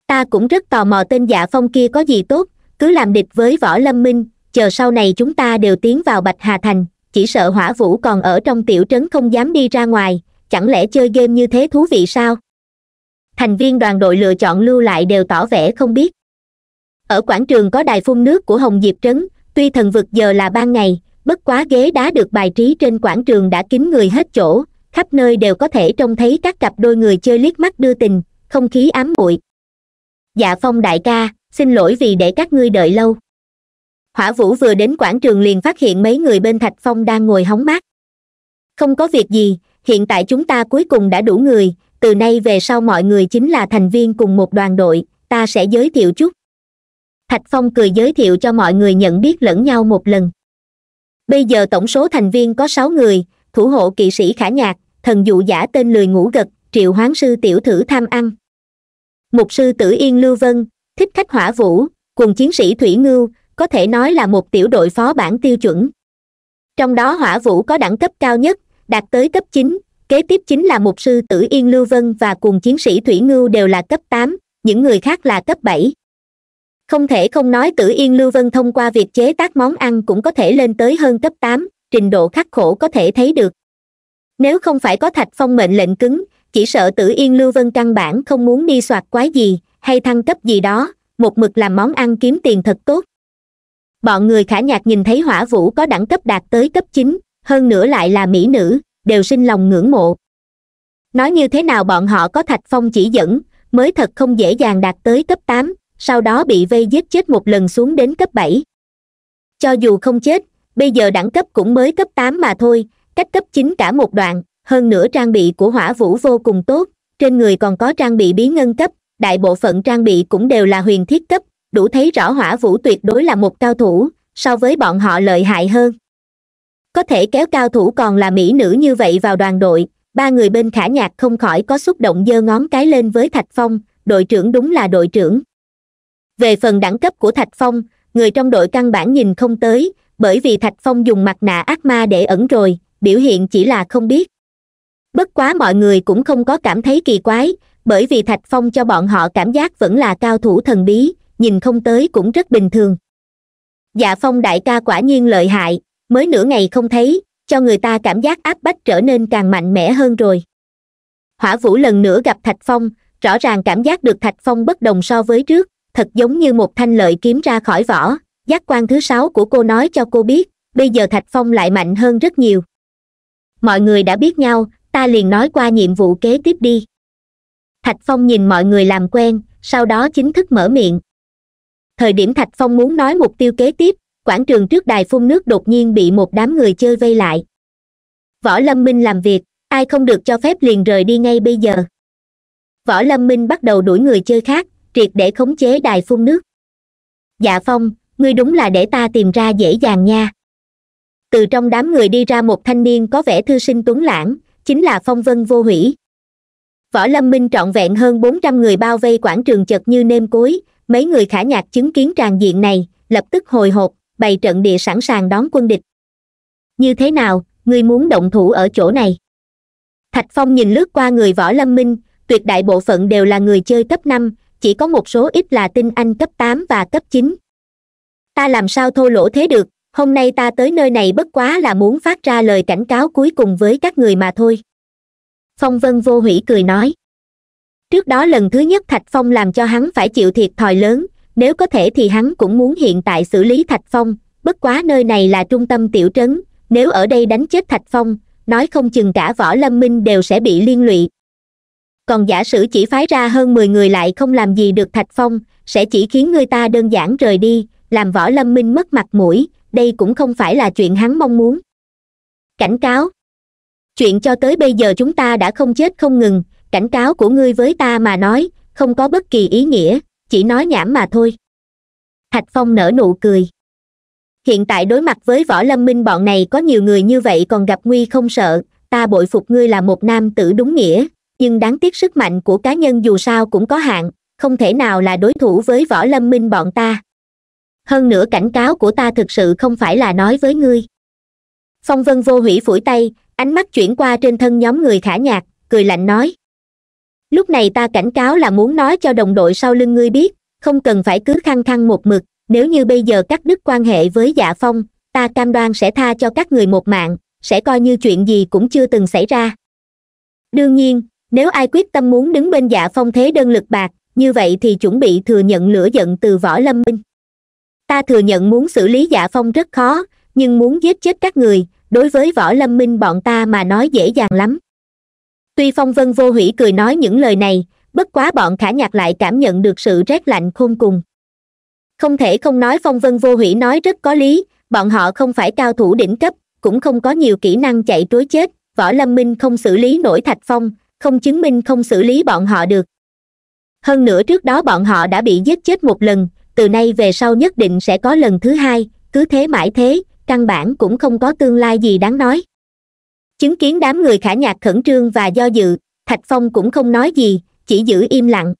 ta cũng rất tò mò tên dạ phong kia có gì tốt cứ làm địch với võ lâm minh chờ sau này chúng ta đều tiến vào bạch hà thành chỉ sợ hỏa vũ còn ở trong tiểu trấn không dám đi ra ngoài chẳng lẽ chơi game như thế thú vị sao thành viên đoàn đội lựa chọn lưu lại đều tỏ vẻ không biết ở quảng trường có đài phun nước của hồng diệp trấn tuy thần vực giờ là ban ngày bất quá ghế đá được bài trí trên quảng trường đã kín người hết chỗ khắp nơi đều có thể trông thấy các cặp đôi người chơi liếc mắt đưa tình không khí ám muội dạ phong đại ca xin lỗi vì để các ngươi đợi lâu hỏa vũ vừa đến quảng trường liền phát hiện mấy người bên thạch phong đang ngồi hóng mát không có việc gì hiện tại chúng ta cuối cùng đã đủ người từ nay về sau mọi người chính là thành viên cùng một đoàn đội ta sẽ giới thiệu chút thạch phong cười giới thiệu cho mọi người nhận biết lẫn nhau một lần bây giờ tổng số thành viên có sáu người thủ hộ kỵ sĩ khả nhạc thần dụ giả tên lười ngủ gật triệu hoán sư tiểu thử tham ăn mục sư tử yên lưu vân thích khách hỏa vũ cùng chiến sĩ thủy ngưu có thể nói là một tiểu đội phó bản tiêu chuẩn trong đó hỏa vũ có đẳng cấp cao nhất đạt tới cấp chín kế tiếp chính là mục sư tử yên lưu vân và cùng chiến sĩ thủy ngưu đều là cấp tám những người khác là cấp bảy không thể không nói tử yên lưu vân thông qua việc chế tác món ăn cũng có thể lên tới hơn cấp tám trình độ khắc khổ có thể thấy được nếu không phải có thạch phong mệnh lệnh cứng chỉ sợ tử yên lưu vân căn bản không muốn đi soạt quái gì hay thăng cấp gì đó một mực làm món ăn kiếm tiền thật tốt bọn người khả nhạc nhìn thấy hỏa vũ có đẳng cấp đạt tới cấp chín hơn nữa lại là mỹ nữ đều sinh lòng ngưỡng mộ nói như thế nào bọn họ có thạch phong chỉ dẫn mới thật không dễ dàng đạt tới cấp tám sau đó bị vây giết chết một lần xuống đến cấp bảy cho dù không chết bây giờ đẳng cấp cũng mới cấp tám mà thôi cách cấp chín cả một đoạn hơn nữa trang bị của hỏa vũ vô cùng tốt trên người còn có trang bị bí ngân cấp đại bộ phận trang bị cũng đều là huyền thiết cấp đủ thấy rõ hỏa vũ tuyệt đối là một cao thủ so với bọn họ lợi hại hơn có thể kéo cao thủ còn là mỹ nữ như vậy vào đoàn đội ba người bên khả nhạc không khỏi có xúc động giơ ngón cái lên với thạch phong đội trưởng đúng là đội trưởng về phần đẳng cấp của thạch phong người trong đội căn bản nhìn không tới bởi vì thạch phong dùng mặt nạ ác ma để ẩn rồi biểu hiện chỉ là không biết bất quá mọi người cũng không có cảm thấy kỳ quái bởi vì thạch phong cho bọn họ cảm giác vẫn là cao thủ thần bí nhìn không tới cũng rất bình thường dạ phong đại ca quả nhiên lợi hại mới nửa ngày không thấy cho người ta cảm giác áp bách trở nên càng mạnh mẽ hơn rồi hỏa vũ lần nữa gặp thạch phong rõ ràng cảm giác được thạch phong bất đồng so với trước thật giống như một thanh lợi kiếm ra khỏi vỏ giác quan thứ sáu của cô nói cho cô biết bây giờ thạch phong lại mạnh hơn rất nhiều mọi người đã biết nhau ta liền nói qua nhiệm vụ kế tiếp đi thạch phong nhìn mọi người làm quen sau đó chính thức mở miệng thời điểm thạch phong muốn nói mục tiêu kế tiếp quảng trường trước đài phun nước đột nhiên bị một đám người chơi vây lại võ lâm minh làm việc ai không được cho phép liền rời đi ngay bây giờ võ lâm minh bắt đầu đuổi người chơi khác triệt để khống chế đài phun nước dạ phong ngươi đúng là để ta tìm ra dễ dàng nha từ trong đám người đi ra một thanh niên có vẻ thư sinh tuấn lãng chính là phong vân vô hủy võ lâm minh trọn vẹn hơn bốn trăm người bao vây quảng trường chật như nêm cối mấy người khả nhạc chứng kiến tràn diện này lập tức hồi hộp bày trận địa sẵn sàng đón quân địch như thế nào ngươi muốn động thủ ở chỗ này thạch phong nhìn lướt qua người võ lâm minh tuyệt đại bộ phận đều là người chơi cấp năm chỉ có một số ít là tinh anh cấp tám và cấp chín ta làm sao thô lỗ thế được hôm nay ta tới nơi này bất quá là muốn phát ra lời cảnh cáo cuối cùng với các người mà thôi phong vân vô hủy cười nói trước đó lần thứ nhất thạch phong làm cho hắn phải chịu thiệt thòi lớn nếu có thể thì hắn cũng muốn hiện tại xử lý thạch phong bất quá nơi này là trung tâm tiểu trấn nếu ở đây đánh chết thạch phong nói không chừng cả võ lâm minh đều sẽ bị liên lụy còn giả sử chỉ phái ra hơn mười người lại không làm gì được thạch phong sẽ chỉ khiến người ta đơn giản rời đi làm võ lâm minh mất mặt mũi đây cũng không phải là chuyện hắn mong muốn cảnh cáo chuyện cho tới bây giờ chúng ta đã không chết không ngừng cảnh cáo của ngươi với ta mà nói không có bất kỳ ý nghĩa chỉ nói nhảm mà thôi hạch phong nở nụ cười hiện tại đối mặt với võ lâm minh bọn này có nhiều người như vậy còn gặp nguy không sợ ta bội phục ngươi là một nam tử đúng nghĩa nhưng đáng tiếc sức mạnh của cá nhân dù sao cũng có hạn không thể nào là đối thủ với võ lâm minh bọn ta hơn nữa cảnh cáo của ta thực sự không phải là nói với ngươi phong vân vô hủy phủi tay ánh mắt chuyển qua trên thân nhóm người khả nhạc cười lạnh nói lúc này ta cảnh cáo là muốn nói cho đồng đội sau lưng ngươi biết không cần phải cứ khăng khăng một mực nếu như bây giờ cắt đứt quan hệ với dạ phong ta cam đoan sẽ tha cho các người một mạng sẽ coi như chuyện gì cũng chưa từng xảy ra đương nhiên nếu ai quyết tâm muốn đứng bên dạ phong thế đơn lực bạc như vậy thì chuẩn bị thừa nhận lửa giận từ võ lâm minh ta thừa nhận muốn xử lý dạ phong rất khó nhưng muốn giết chết các người đối với võ lâm minh bọn ta mà nói dễ dàng lắm tuy phong vân vô hủy cười nói những lời này bất quá bọn khả nhạc lại cảm nhận được sự rét lạnh khôn cùng không thể không nói phong vân vô hủy nói rất có lý bọn họ không phải cao thủ đỉnh cấp cũng không có nhiều kỹ năng chạy trối chết võ lâm minh không xử lý nổi thạch phong không chứng minh không xử lý bọn họ được hơn nữa trước đó bọn họ đã bị giết chết một lần từ nay về sau nhất định sẽ có lần thứ hai cứ thế mãi thế căn bản cũng không có tương lai gì đáng nói chứng kiến đám người khả nhạc khẩn trương và do dự thạch phong cũng không nói gì chỉ giữ im lặng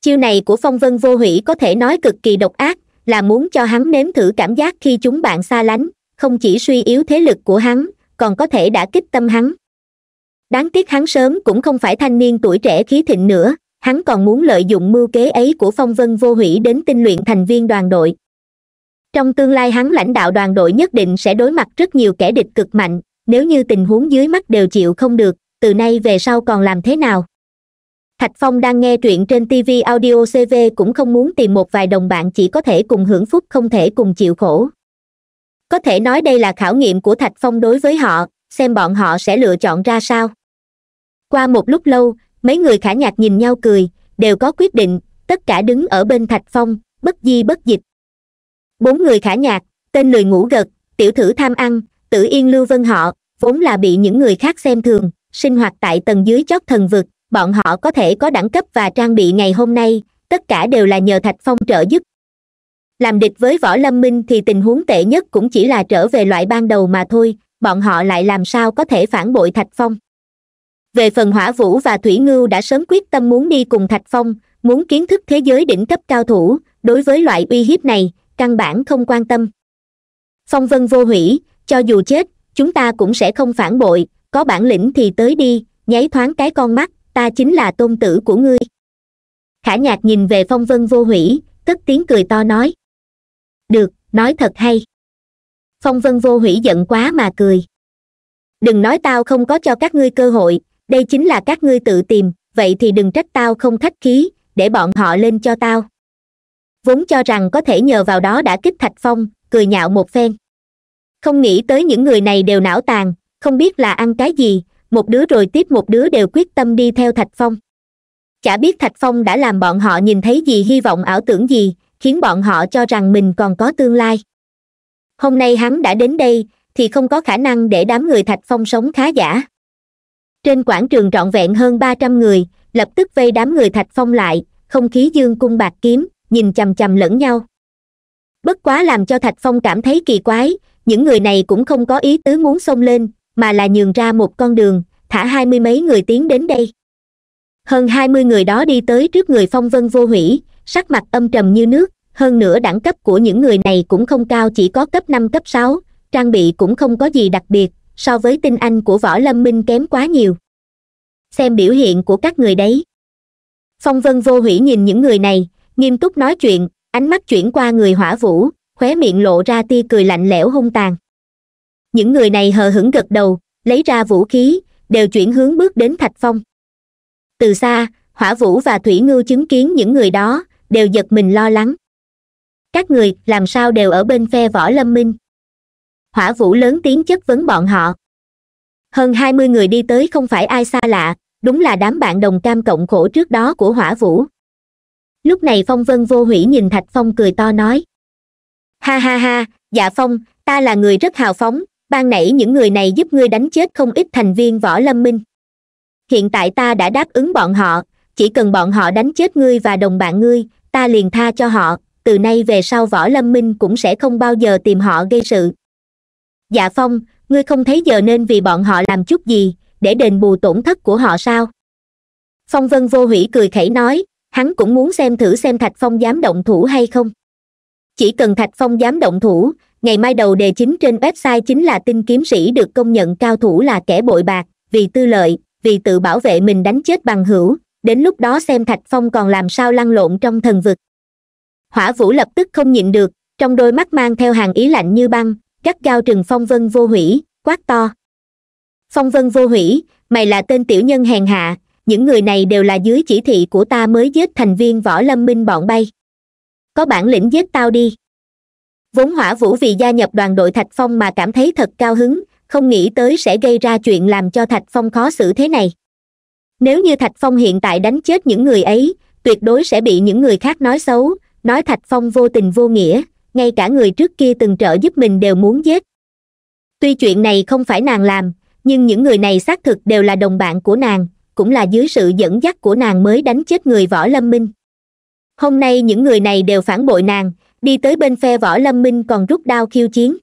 chiêu này của phong vân vô hủy có thể nói cực kỳ độc ác là muốn cho hắn nếm thử cảm giác khi chúng bạn xa lánh không chỉ suy yếu thế lực của hắn còn có thể đã kích tâm hắn đáng tiếc hắn sớm cũng không phải thanh niên tuổi trẻ khí thịnh nữa hắn còn muốn lợi dụng mưu kế ấy của phong vân vô hủy đến tinh luyện thành viên đoàn đội trong tương lai hắn lãnh đạo đoàn đội nhất định sẽ đối mặt rất nhiều kẻ địch cực mạnh nếu như tình huống dưới mắt đều chịu không được từ nay về sau còn làm thế nào thạch phong đang nghe truyện trên tv audio cv cũng không muốn tìm một vài đồng bạn chỉ có thể cùng hưởng phúc không thể cùng chịu khổ có thể nói đây là khảo nghiệm của thạch phong đối với họ xem bọn họ sẽ lựa chọn ra sao qua một lúc lâu mấy người khả nhạc nhìn nhau cười đều có quyết định tất cả đứng ở bên thạch phong bất di bất dịch bốn người khả nhạc tên lười ngủ gật tiểu thử tham ăn tử yên lưu vân họ vốn là bị những người khác xem thường sinh hoạt tại tầng dưới chót thần vực bọn họ có thể có đẳng cấp và trang bị ngày hôm nay tất cả đều là nhờ thạch phong trợ giúp làm địch với võ lâm minh thì tình huống tệ nhất cũng chỉ là trở về loại ban đầu mà thôi bọn họ lại làm sao có thể phản bội thạch phong về phần hỏa vũ và thủy ngưu đã sớm quyết tâm muốn đi cùng thạch phong muốn kiến thức thế giới đỉnh cấp cao thủ đối với loại uy hiếp này căn bản không quan tâm phong vân vô hủy cho dù chết chúng ta cũng sẽ không phản bội có bản lĩnh thì tới đi nháy thoáng cái con mắt ta chính là tôn tử của ngươi khả nhạc nhìn về phong vân vô hủy cất tiếng cười to nói được nói thật hay phong vân vô hủy giận quá mà cười đừng nói tao không có cho các ngươi cơ hội đây chính là các ngươi tự tìm vậy thì đừng trách tao không khách khí để bọn họ lên cho tao vốn cho rằng có thể nhờ vào đó đã kích thạch phong cười nhạo một phen không nghĩ tới những người này đều não tàn không biết là ăn cái gì một đứa rồi tiếp một đứa đều quyết tâm đi theo thạch phong chả biết thạch phong đã làm bọn họ nhìn thấy gì hy vọng ảo tưởng gì khiến bọn họ cho rằng mình còn có tương lai hôm nay hắn đã đến đây thì không có khả năng để đám người thạch phong sống khá giả trên quảng trường trọn vẹn hơn ba trăm người lập tức vây đám người thạch phong lại không khí dương cung bạc kiếm nhìn chằm chằm lẫn nhau bất quá làm cho thạch phong cảm thấy kỳ quái những người này cũng không có ý tứ muốn xông lên mà là nhường ra một con đường thả hai mươi mấy người tiến đến đây hơn hai mươi người đó đi tới trước người phong vân vô hủy sắc mặt âm trầm như nước hơn nữa đẳng cấp của những người này cũng không cao chỉ có cấp năm cấp sáu trang bị cũng không có gì đặc biệt so với tinh anh của võ lâm minh kém quá nhiều xem biểu hiện của các người đấy phong vân vô hủy nhìn những người này nghiêm túc nói chuyện ánh mắt chuyển qua người hỏa vũ khóe miệng lộ ra tia cười lạnh lẽo hung tàn những người này hờ hững gật đầu lấy ra vũ khí đều chuyển hướng bước đến thạch phong từ xa hỏa vũ và thủy ngưu chứng kiến những người đó đều giật mình lo lắng các người làm sao đều ở bên phe võ lâm minh hỏa vũ lớn tiếng chất vấn bọn họ hơn hai mươi người đi tới không phải ai xa lạ đúng là đám bạn đồng cam cộng khổ trước đó của hỏa vũ lúc này phong vân vô hủy nhìn thạch phong cười to nói ha ha ha dạ phong ta là người rất hào phóng ban nãy những người này giúp ngươi đánh chết không ít thành viên võ lâm minh hiện tại ta đã đáp ứng bọn họ chỉ cần bọn họ đánh chết ngươi và đồng bạn ngươi ta liền tha cho họ từ nay về sau võ lâm minh cũng sẽ không bao giờ tìm họ gây sự dạ phong ngươi không thấy giờ nên vì bọn họ làm chút gì để đền bù tổn thất của họ sao phong vân vô hủy cười khẩy nói hắn cũng muốn xem thử xem thạch phong dám động thủ hay không chỉ cần thạch phong dám động thủ ngày mai đầu đề chính trên website chính là tinh kiếm sĩ được công nhận cao thủ là kẻ bội bạc vì tư lợi vì tự bảo vệ mình đánh chết bằng hữu đến lúc đó xem thạch phong còn làm sao lăn lộn trong thần vực hỏa vũ lập tức không nhịn được trong đôi mắt mang theo hàng ý lạnh như băng gắt gao trừng phong vân vô hủy quát to phong vân vô hủy mày là tên tiểu nhân hèn hạ những người này đều là dưới chỉ thị của ta mới giết thành viên võ lâm minh bọn bay có bản lĩnh giết tao đi vốn hỏa vũ vì gia nhập đoàn đội thạch phong mà cảm thấy thật cao hứng không nghĩ tới sẽ gây ra chuyện làm cho thạch phong khó xử thế này nếu như thạch phong hiện tại đánh chết những người ấy tuyệt đối sẽ bị những người khác nói xấu nói thạch phong vô tình vô nghĩa ngay cả người trước kia từng trợ giúp mình đều muốn giết tuy chuyện này không phải nàng làm nhưng những người này xác thực đều là đồng bạn của nàng cũng là dưới sự dẫn dắt của nàng mới đánh chết người võ lâm minh hôm nay những người này đều phản bội nàng đi tới bên phe võ lâm minh còn rút đao khiêu chiến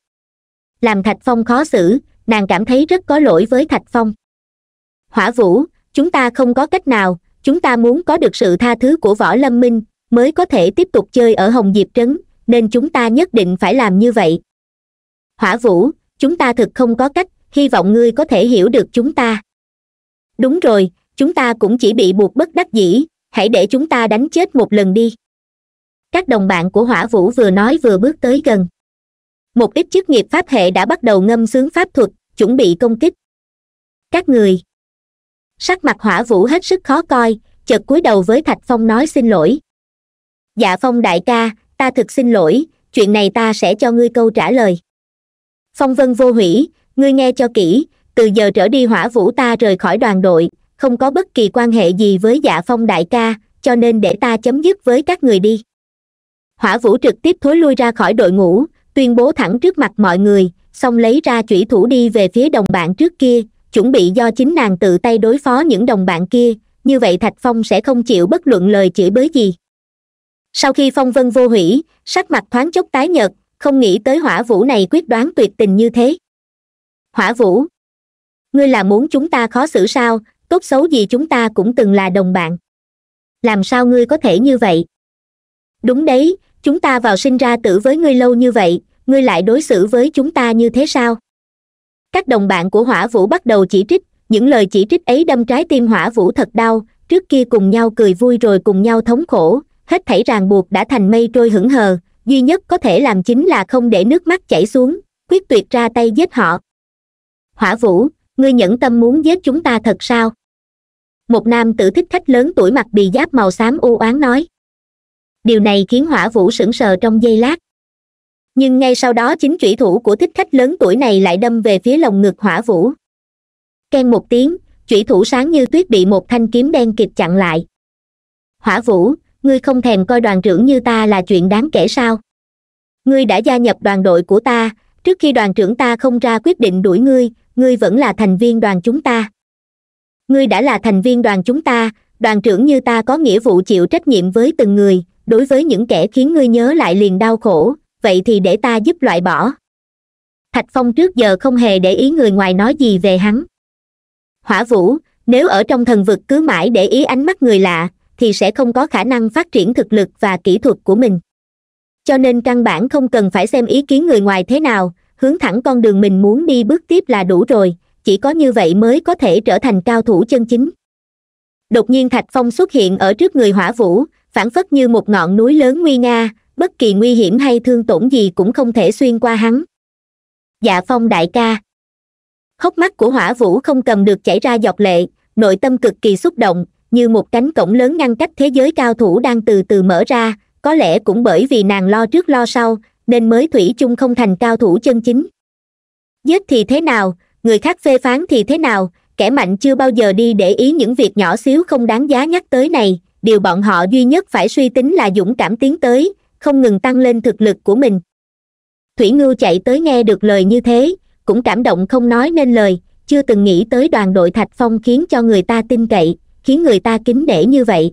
làm thạch phong khó xử nàng cảm thấy rất có lỗi với thạch phong hỏa vũ chúng ta không có cách nào chúng ta muốn có được sự tha thứ của võ lâm minh mới có thể tiếp tục chơi ở hồng diệp trấn nên chúng ta nhất định phải làm như vậy hỏa vũ chúng ta thực không có cách hy vọng ngươi có thể hiểu được chúng ta đúng rồi chúng ta cũng chỉ bị buộc bất đắc dĩ hãy để chúng ta đánh chết một lần đi các đồng bạn của hỏa vũ vừa nói vừa bước tới gần một ít chức nghiệp pháp hệ đã bắt đầu ngâm sướng pháp thuật chuẩn bị công kích các người sắc mặt hỏa vũ hết sức khó coi chợt cúi đầu với thạch phong nói xin lỗi dạ phong đại ca ta thực xin lỗi chuyện này ta sẽ cho ngươi câu trả lời phong vân vô hủy ngươi nghe cho kỹ từ giờ trở đi hỏa vũ ta rời khỏi đoàn đội không có bất kỳ quan hệ gì với dạ phong đại ca cho nên để ta chấm dứt với các người đi hỏa vũ trực tiếp thối lui ra khỏi đội ngũ tuyên bố thẳng trước mặt mọi người xong lấy ra chủy thủ đi về phía đồng bạn trước kia chuẩn bị do chính nàng tự tay đối phó những đồng bạn kia như vậy thạch phong sẽ không chịu bất luận lời chửi bới gì sau khi phong vân vô hủy sắc mặt thoáng chốc tái nhợt không nghĩ tới hỏa vũ này quyết đoán tuyệt tình như thế hỏa vũ ngươi là muốn chúng ta khó xử sao tốt xấu gì chúng ta cũng từng là đồng bạn làm sao ngươi có thể như vậy đúng đấy chúng ta vào sinh ra tử với ngươi lâu như vậy ngươi lại đối xử với chúng ta như thế sao các đồng bạn của hỏa vũ bắt đầu chỉ trích những lời chỉ trích ấy đâm trái tim hỏa vũ thật đau trước kia cùng nhau cười vui rồi cùng nhau thống khổ hết thảy ràng buộc đã thành mây trôi hững hờ duy nhất có thể làm chính là không để nước mắt chảy xuống quyết tuyệt ra tay giết họ hỏa vũ ngươi nhẫn tâm muốn giết chúng ta thật sao một nam tử thích khách lớn tuổi mặt bì giáp màu xám u oán nói điều này khiến hỏa vũ sững sờ trong giây lát nhưng ngay sau đó chính chủy thủ của thích khách lớn tuổi này lại đâm về phía lồng ngực hỏa vũ ken một tiếng chủy thủ sáng như tuyết bị một thanh kiếm đen kịp chặn lại hỏa vũ ngươi không thèm coi đoàn trưởng như ta là chuyện đáng kể sao ngươi đã gia nhập đoàn đội của ta trước khi đoàn trưởng ta không ra quyết định đuổi ngươi ngươi vẫn là thành viên đoàn chúng ta ngươi đã là thành viên đoàn chúng ta đoàn trưởng như ta có nghĩa vụ chịu trách nhiệm với từng người đối với những kẻ khiến ngươi nhớ lại liền đau khổ vậy thì để ta giúp loại bỏ thạch phong trước giờ không hề để ý người ngoài nói gì về hắn hỏa vũ nếu ở trong thần vực cứ mãi để ý ánh mắt người lạ thì sẽ không có khả năng phát triển thực lực và kỹ thuật của mình cho nên căn bản không cần phải xem ý kiến người ngoài thế nào hướng thẳng con đường mình muốn đi bước tiếp là đủ rồi chỉ có như vậy mới có thể trở thành cao thủ chân chính đột nhiên thạch phong xuất hiện ở trước người hỏa vũ phản phất như một ngọn núi lớn nguy nga bất kỳ nguy hiểm hay thương tổn gì cũng không thể xuyên qua hắn dạ phong đại ca khóc mắt của hỏa vũ không cầm được chảy ra giọt lệ nội tâm cực kỳ xúc động như một cánh cổng lớn ngăn cách thế giới cao thủ đang từ từ mở ra có lẽ cũng bởi vì nàng lo trước lo sau nên mới thủy chung không thành cao thủ chân chính giết thì thế nào người khác phê phán thì thế nào kẻ mạnh chưa bao giờ đi để ý những việc nhỏ xíu không đáng giá nhắc tới này điều bọn họ duy nhất phải suy tính là dũng cảm tiến tới không ngừng tăng lên thực lực của mình thủy ngưu chạy tới nghe được lời như thế cũng cảm động không nói nên lời chưa từng nghĩ tới đoàn đội thạch phong khiến cho người ta tin cậy khiến người ta kính nể như vậy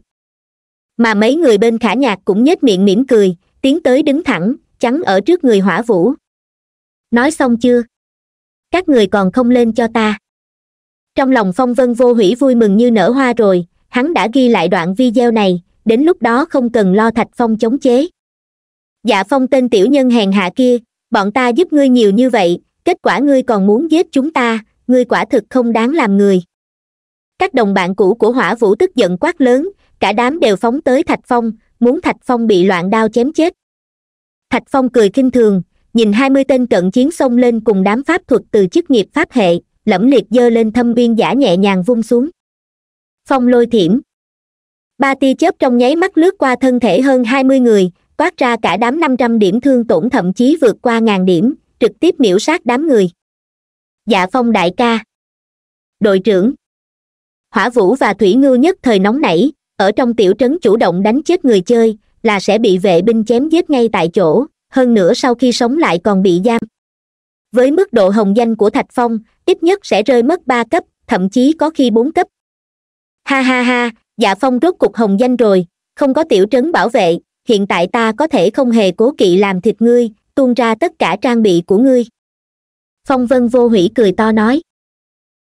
mà mấy người bên khả nhạc cũng nhếch miệng mỉm cười tiến tới đứng thẳng chắn ở trước người hỏa vũ nói xong chưa các người còn không lên cho ta trong lòng phong vân vô hủy vui mừng như nở hoa rồi hắn đã ghi lại đoạn video này đến lúc đó không cần lo thạch phong chống chế dạ phong tên tiểu nhân hèn hạ kia bọn ta giúp ngươi nhiều như vậy kết quả ngươi còn muốn giết chúng ta ngươi quả thực không đáng làm người các đồng bạn cũ của hỏa vũ tức giận quát lớn cả đám đều phóng tới thạch phong muốn thạch phong bị loạn đao chém chết thạch phong cười kinh thường nhìn hai mươi tên cận chiến xông lên cùng đám pháp thuật từ chức nghiệp pháp hệ lẫm liệt dơ lên thâm viên giả nhẹ nhàng vung xuống phong lôi thiểm ba tia chớp trong nháy mắt lướt qua thân thể hơn hai mươi người quát ra cả đám năm trăm điểm thương tổn thậm chí vượt qua ngàn điểm trực tiếp miễu sát đám người dạ phong đại ca đội trưởng hỏa vũ và thủy ngư nhất thời nóng nảy ở trong tiểu trấn chủ động đánh chết người chơi là sẽ bị vệ binh chém giết ngay tại chỗ hơn nữa sau khi sống lại còn bị giam với mức độ hồng danh của thạch phong ít nhất sẽ rơi mất ba cấp thậm chí có khi bốn cấp ha ha ha dạ phong rốt cục hồng danh rồi không có tiểu trấn bảo vệ hiện tại ta có thể không hề cố kỵ làm thịt ngươi tuôn ra tất cả trang bị của ngươi phong vân vô hủy cười to nói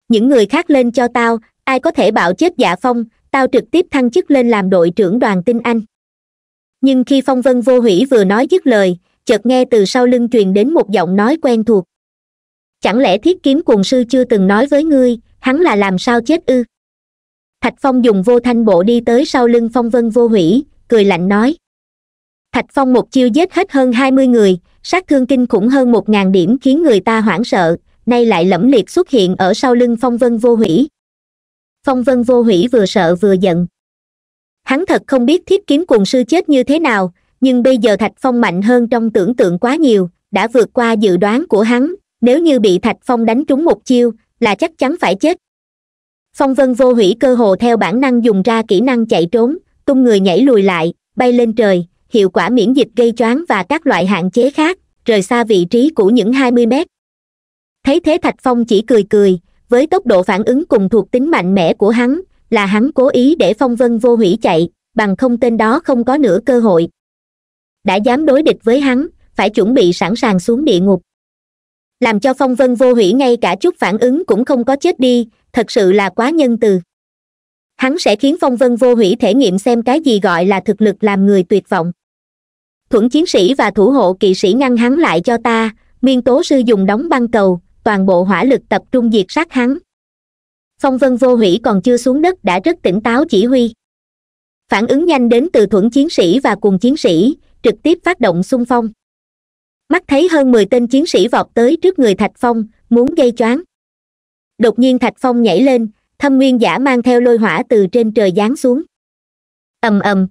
những người khác lên cho tao ai có thể bảo chết dạ phong tao trực tiếp thăng chức lên làm đội trưởng đoàn tinh anh nhưng khi phong vân vô hủy vừa nói dứt lời chợt nghe từ sau lưng truyền đến một giọng nói quen thuộc chẳng lẽ thiết kiếm cuồng sư chưa từng nói với ngươi hắn là làm sao chết ư thạch phong dùng vô thanh bộ đi tới sau lưng phong vân vô hủy cười lạnh nói thạch phong một chiêu giết hết hơn hai mươi người sát thương kinh khủng hơn một ngàn điểm khiến người ta hoảng sợ nay lại lẫm liệt xuất hiện ở sau lưng phong vân vô hủy phong vân vô hủy vừa sợ vừa giận hắn thật không biết thiết kiếm cuồng sư chết như thế nào nhưng bây giờ thạch phong mạnh hơn trong tưởng tượng quá nhiều đã vượt qua dự đoán của hắn nếu như bị thạch phong đánh trúng một chiêu là chắc chắn phải chết phong vân vô hủy cơ hồ theo bản năng dùng ra kỹ năng chạy trốn tung người nhảy lùi lại bay lên trời hiệu quả miễn dịch gây choáng và các loại hạn chế khác rời xa vị trí của những hai mươi mét thấy thế thạch phong chỉ cười cười với tốc độ phản ứng cùng thuộc tính mạnh mẽ của hắn là hắn cố ý để phong vân vô hủy chạy bằng không tên đó không có nửa cơ hội đã dám đối địch với hắn phải chuẩn bị sẵn sàng xuống địa ngục làm cho phong vân vô hủy ngay cả chút phản ứng cũng không có chết đi thật sự là quá nhân từ hắn sẽ khiến phong vân vô hủy thể nghiệm xem cái gì gọi là thực lực làm người tuyệt vọng thuẫn chiến sĩ và thủ hộ kỵ sĩ ngăn hắn lại cho ta miên tố sư dùng đóng băng cầu toàn bộ hỏa lực tập trung diệt sát hắn phong vân vô hủy còn chưa xuống đất đã rất tỉnh táo chỉ huy phản ứng nhanh đến từ thuẫn chiến sĩ và cùng chiến sĩ trực tiếp phát động xung phong mắt thấy hơn mười tên chiến sĩ vọt tới trước người thạch phong muốn gây choáng đột nhiên thạch phong nhảy lên thâm nguyên giả mang theo lôi hỏa từ trên trời giáng xuống ầm ầm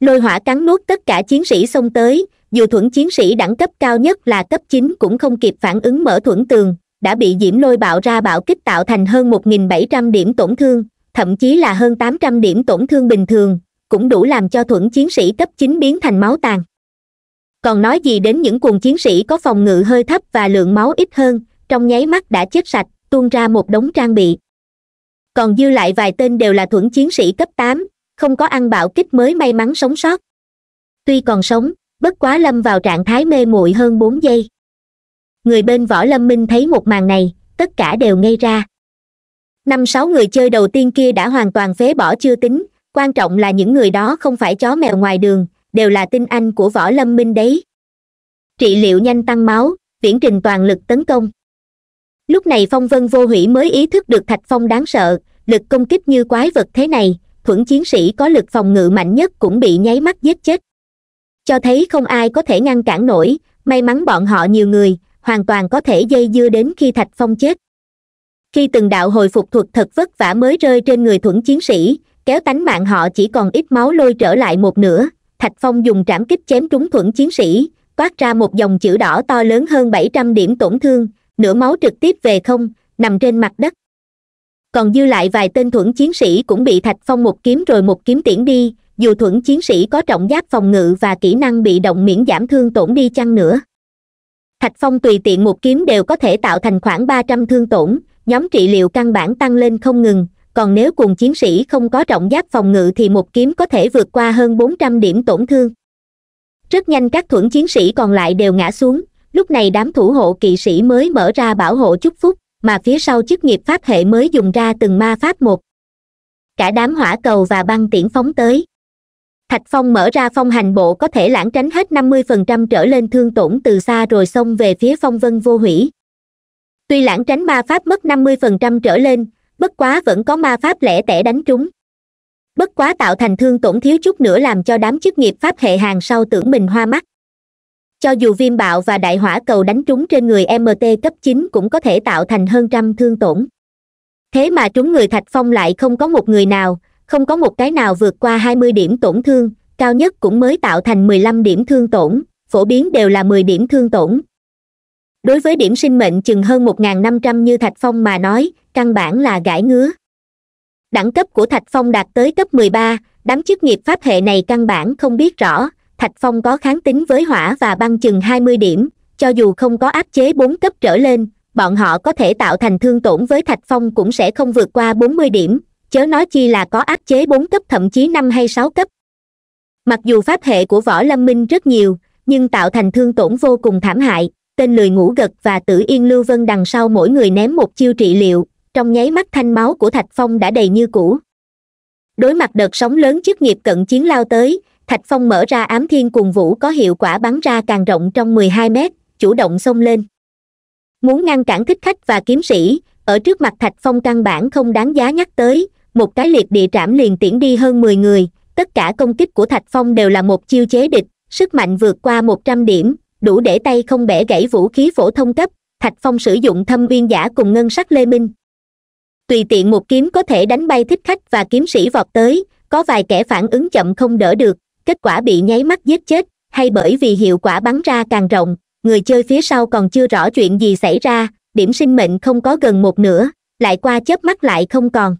lôi hỏa cắn nuốt tất cả chiến sĩ xông tới dù thuẫn chiến sĩ đẳng cấp cao nhất là cấp chín cũng không kịp phản ứng mở thuẫn tường đã bị diễm lôi bạo ra bạo kích tạo thành hơn một nghìn bảy trăm điểm tổn thương thậm chí là hơn tám trăm điểm tổn thương bình thường cũng đủ làm cho thuẫn chiến sĩ cấp chín biến thành máu tàn còn nói gì đến những cuồng chiến sĩ có phòng ngự hơi thấp và lượng máu ít hơn trong nháy mắt đã chết sạch tuôn ra một đống trang bị còn dư lại vài tên đều là thuẫn chiến sĩ cấp tám không có ăn bạo kích mới may mắn sống sót tuy còn sống bất quá lâm vào trạng thái mê muội hơn bốn giây người bên võ lâm minh thấy một màn này tất cả đều ngây ra năm sáu người chơi đầu tiên kia đã hoàn toàn phế bỏ chưa tính quan trọng là những người đó không phải chó mèo ngoài đường đều là tinh anh của võ lâm minh đấy trị liệu nhanh tăng máu viễn trình toàn lực tấn công lúc này phong vân vô hủy mới ý thức được thạch phong đáng sợ lực công kích như quái vật thế này thuẫn chiến sĩ có lực phòng ngự mạnh nhất cũng bị nháy mắt giết chết cho thấy không ai có thể ngăn cản nổi may mắn bọn họ nhiều người hoàn toàn có thể dây dưa đến khi thạch phong chết khi từng đạo hồi phục thuật thật vất vả mới rơi trên người thuẫn chiến sĩ kéo tánh mạng họ chỉ còn ít máu lôi trở lại một nửa thạch phong dùng trảm kích chém trúng thuẫn chiến sĩ toát ra một dòng chữ đỏ to lớn hơn bảy trăm điểm tổn thương nửa máu trực tiếp về không nằm trên mặt đất còn dư lại vài tên thuẫn chiến sĩ cũng bị thạch phong một kiếm rồi một kiếm tiễn đi dù thuẫn chiến sĩ có trọng giáp phòng ngự và kỹ năng bị động miễn giảm thương tổn đi chăng nữa thạch phong tùy tiện một kiếm đều có thể tạo thành khoảng ba trăm thương tổn nhóm trị liệu căn bản tăng lên không ngừng còn nếu cùng chiến sĩ không có trọng giáp phòng ngự thì một kiếm có thể vượt qua hơn bốn trăm điểm tổn thương rất nhanh các thuẫn chiến sĩ còn lại đều ngã xuống lúc này đám thủ hộ kỵ sĩ mới mở ra bảo hộ chúc phúc mà phía sau chức nghiệp pháp hệ mới dùng ra từng ma pháp một cả đám hỏa cầu và băng tiễn phóng tới thạch phong mở ra phong hành bộ có thể lãng tránh hết năm mươi phần trăm trở lên thương tổn từ xa rồi xông về phía phong vân vô hủy tuy lãng tránh ma pháp mất năm mươi phần trăm trở lên bất quá vẫn có ma pháp lẻ tẻ đánh trúng bất quá tạo thành thương tổn thiếu chút nữa làm cho đám chức nghiệp pháp hệ hàng sau tưởng mình hoa mắt cho dù viêm bạo và đại hỏa cầu đánh trúng trên người mt cấp chín cũng có thể tạo thành hơn trăm thương tổn thế mà trúng người thạch phong lại không có một người nào không có một cái nào vượt qua hai mươi điểm tổn thương cao nhất cũng mới tạo thành mười lăm điểm thương tổn phổ biến đều là mười điểm thương tổn đối với điểm sinh mệnh chừng hơn một n g h n năm trăm như thạch phong mà nói căn bản là gãi ngứa đẳng cấp của thạch phong đạt tới cấp mười ba đám chức nghiệp pháp hệ này căn bản không biết rõ thạch phong có kháng tính với hỏa và băng chừng hai mươi điểm cho dù không có áp chế bốn cấp trở lên bọn họ có thể tạo thành thương tổn với thạch phong cũng sẽ không vượt qua bốn mươi điểm chớ nói chi là có áp chế bốn cấp thậm chí năm hay sáu cấp mặc dù pháp hệ của võ lâm minh rất nhiều nhưng tạo thành thương tổn vô cùng thảm hại tên lười ngủ gật và tử yên lưu vân đằng sau mỗi người ném một chiêu trị liệu trong nháy mắt thanh máu của thạch phong đã đầy như cũ đối mặt đợt sóng lớn chức nghiệp cận chiến lao tới thạch phong mở ra ám thiên cuồng vũ có hiệu quả bắn ra càng rộng trong mười hai mét chủ động xông lên muốn ngăn cản thích khách và kiếm sĩ ở trước mặt thạch phong căn bản không đáng giá nhắc tới một cái liệt địa trảm liền tiễn đi hơn mười người tất cả công kích của thạch phong đều là một chiêu chế địch sức mạnh vượt qua một trăm điểm đủ để tay không bẻ gãy vũ khí phổ thông cấp thạch phong sử dụng thâm viên giả cùng ngân sắc lê minh tùy tiện một kiếm có thể đánh bay thích khách và kiếm sĩ vọt tới có vài kẻ phản ứng chậm không đỡ được kết quả bị nháy mắt giết chết hay bởi vì hiệu quả bắn ra càng rộng người chơi phía sau còn chưa rõ chuyện gì xảy ra điểm sinh mệnh không có gần một nửa lại qua chớp mắt lại không còn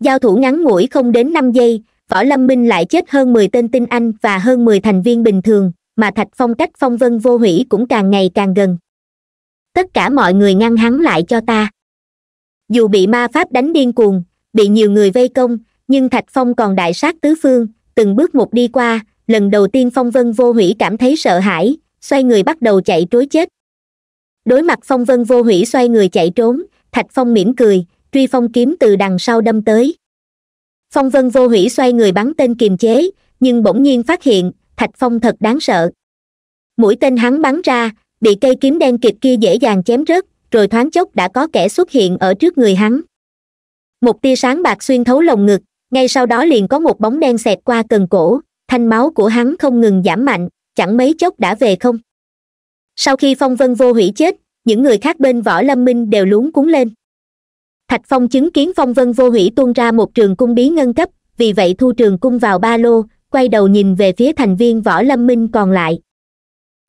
giao thủ ngắn ngủi không đến năm giây võ lâm minh lại chết hơn mười tên tinh anh và hơn mười thành viên bình thường mà thạch phong cách phong vân vô hủy cũng càng ngày càng gần tất cả mọi người ngăn hắn lại cho ta dù bị ma pháp đánh điên cuồng bị nhiều người vây công nhưng thạch phong còn đại sát tứ phương từng bước một đi qua lần đầu tiên phong vân vô hủy cảm thấy sợ hãi xoay người bắt đầu chạy trối chết đối mặt phong vân vô hủy xoay người chạy trốn thạch phong mỉm cười truy phong kiếm từ đằng sau đâm tới phong vân vô hủy xoay người bắn tên kiềm chế nhưng bỗng nhiên phát hiện thạch phong thật đáng sợ mũi tên hắn bắn ra bị cây kiếm đen kịp kia dễ dàng chém rớt rồi thoáng chốc đã có kẻ xuất hiện ở trước người hắn một tia sáng bạc xuyên thấu lồng ngực ngay sau đó liền có một bóng đen xẹt qua cần cổ thanh máu của hắn không ngừng giảm mạnh chẳng mấy chốc đã về không sau khi phong vân vô hủy chết những người khác bên võ lâm minh đều luống cuốn lên thạch phong chứng kiến phong vân vô hủy tuôn ra một trường cung bí ngân cấp vì vậy thu trường cung vào ba lô quay đầu nhìn về phía thành viên võ lâm minh còn lại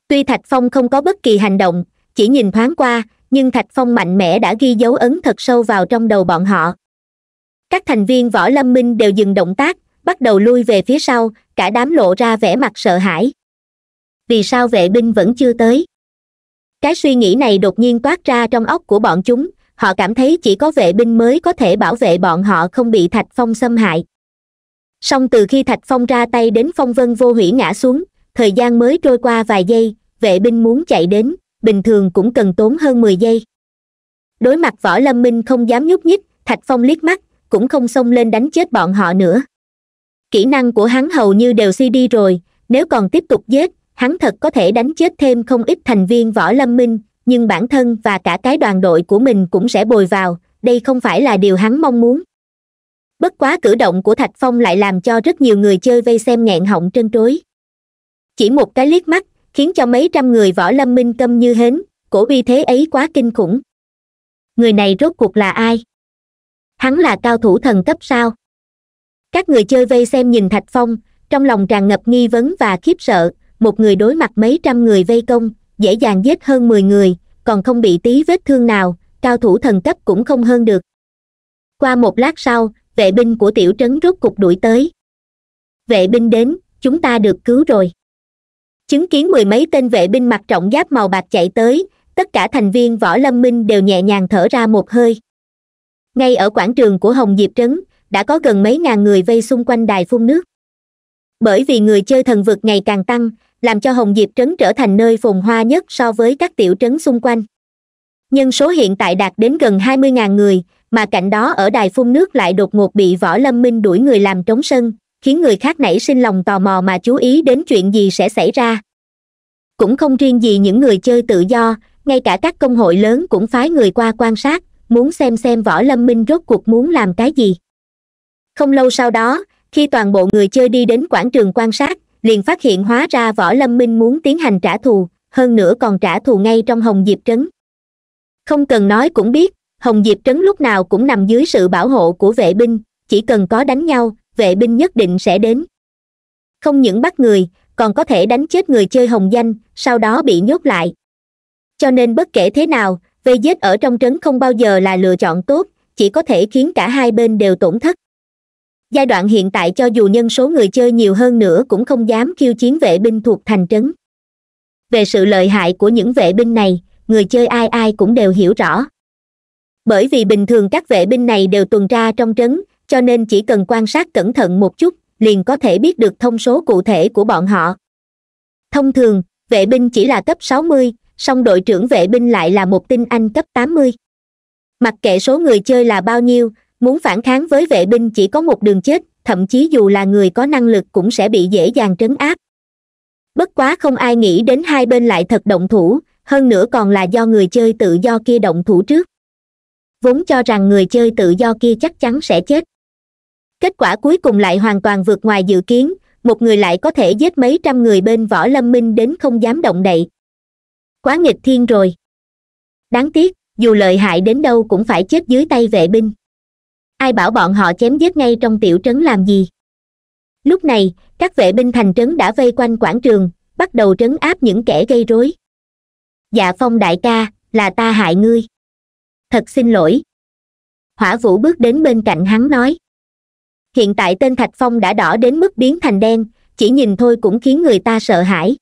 tuy thạch phong không có bất kỳ hành động chỉ nhìn thoáng qua nhưng thạch phong mạnh mẽ đã ghi dấu ấn thật sâu vào trong đầu bọn họ các thành viên võ lâm minh đều dừng động tác bắt đầu lui về phía sau cả đám lộ ra vẻ mặt sợ hãi vì sao vệ binh vẫn chưa tới cái suy nghĩ này đột nhiên toát ra trong óc của bọn chúng họ cảm thấy chỉ có vệ binh mới có thể bảo vệ bọn họ không bị thạch phong xâm hại song từ khi thạch phong ra tay đến phong vân vô hủy ngã xuống thời gian mới trôi qua vài giây vệ binh muốn chạy đến bình thường cũng cần tốn hơn mười giây đối mặt võ lâm minh không dám nhúc nhích thạch phong liếc mắt cũng không xông lên đánh chết bọn họ nữa kỹ năng của hắn hầu như đều suy đi rồi nếu còn tiếp tục giết hắn thật có thể đánh chết thêm không ít thành viên võ lâm minh nhưng bản thân và cả cái đoàn đội của mình cũng sẽ bồi vào đây không phải là điều hắn mong muốn bất quá cử động của thạch phong lại làm cho rất nhiều người chơi vây xem nghẹn họng trân trối chỉ một cái liếc mắt khiến cho mấy trăm người võ lâm minh tâm như hến cổ bi thế ấy quá kinh khủng người này rốt cuộc là ai hắn là cao thủ thần cấp sao các người chơi vây xem nhìn thạch phong trong lòng tràn ngập nghi vấn và khiếp sợ một người đối mặt mấy trăm người vây công dễ dàng giết hơn mười người còn không bị tí vết thương nào cao thủ thần cấp cũng không hơn được qua một lát sau vệ binh của tiểu trấn rốt cục đuổi tới vệ binh đến chúng ta được cứu rồi chứng kiến mười mấy tên vệ binh mặc trọng giáp màu bạc chạy tới tất cả thành viên võ lâm minh đều nhẹ nhàng thở ra một hơi ngay ở quảng trường của hồng diệp trấn đã có gần mấy ngàn người vây xung quanh đài phun nước bởi vì người chơi thần vực ngày càng tăng làm cho hồng diệp trấn trở thành nơi phồn hoa nhất so với các tiểu trấn xung quanh nhân số hiện tại đạt đến gần hai mươi ngàn người mà cạnh đó ở đài phun nước lại đột ngột bị võ lâm minh đuổi người làm trống sân khiến người khác nảy sinh lòng tò mò mà chú ý đến chuyện gì sẽ xảy ra cũng không riêng gì những người chơi tự do ngay cả các công hội lớn cũng phái người qua quan sát muốn xem xem võ lâm minh rốt cuộc muốn làm cái gì không lâu sau đó khi toàn bộ người chơi đi đến quảng trường quan sát liền phát hiện hóa ra võ lâm minh muốn tiến hành trả thù hơn nữa còn trả thù ngay trong hồng diệp trấn không cần nói cũng biết hồng diệp trấn lúc nào cũng nằm dưới sự bảo hộ của vệ binh chỉ cần có đánh nhau vệ binh nhất định sẽ đến không những bắt người còn có thể đánh chết người chơi hồng danh sau đó bị nhốt lại cho nên bất kể thế nào vây giết ở trong trấn không bao giờ là lựa chọn tốt chỉ có thể khiến cả hai bên đều tổn thất giai đoạn hiện tại cho dù nhân số người chơi nhiều hơn nữa cũng không dám khiêu chiến vệ binh thuộc thành trấn về sự lợi hại của những vệ binh này người chơi ai ai cũng đều hiểu rõ bởi vì bình thường các vệ binh này đều tuần tra trong trấn cho nên chỉ cần quan sát cẩn thận một chút liền có thể biết được thông số cụ thể của bọn họ thông thường vệ binh chỉ là cấp 60, song đội trưởng vệ binh lại là một tinh anh cấp 80. mặc kệ số người chơi là bao nhiêu muốn phản kháng với vệ binh chỉ có một đường chết thậm chí dù là người có năng lực cũng sẽ bị dễ dàng trấn áp bất quá không ai nghĩ đến hai bên lại thật động thủ hơn nữa còn là do người chơi tự do kia động thủ trước vốn cho rằng người chơi tự do kia chắc chắn sẽ chết kết quả cuối cùng lại hoàn toàn vượt ngoài dự kiến một người lại có thể giết mấy trăm người bên võ lâm minh đến không dám động đậy quá nghịch thiên rồi đáng tiếc dù lợi hại đến đâu cũng phải chết dưới tay vệ binh ai bảo bọn họ chém giết ngay trong tiểu trấn làm gì lúc này các vệ binh thành trấn đã vây quanh quảng trường bắt đầu trấn áp những kẻ gây rối dạ phong đại ca là ta hại ngươi thật xin lỗi hỏa vũ bước đến bên cạnh hắn nói hiện tại tên thạch phong đã đỏ đến mức biến thành đen chỉ nhìn thôi cũng khiến người ta sợ hãi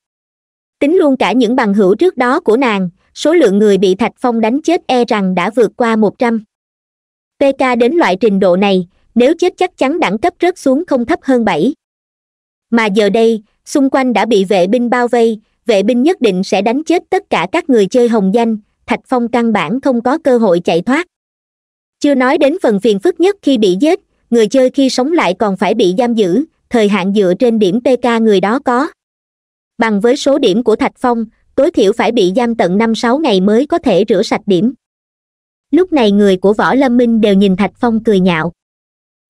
tính luôn cả những bằng hữu trước đó của nàng số lượng người bị thạch phong đánh chết e rằng đã vượt qua một trăm pk đến loại trình độ này nếu chết chắc chắn đẳng cấp rớt xuống không thấp hơn bảy mà giờ đây xung quanh đã bị vệ binh bao vây vệ binh nhất định sẽ đánh chết tất cả các người chơi hồng danh thạch phong căn bản không có cơ hội chạy thoát chưa nói đến phần phiền phức nhất khi bị giết người chơi khi sống lại còn phải bị giam giữ thời hạn dựa trên điểm pk người đó có bằng với số điểm của thạch phong tối thiểu phải bị giam tận năm sáu ngày mới có thể rửa sạch điểm lúc này người của võ lâm minh đều nhìn thạch phong cười nhạo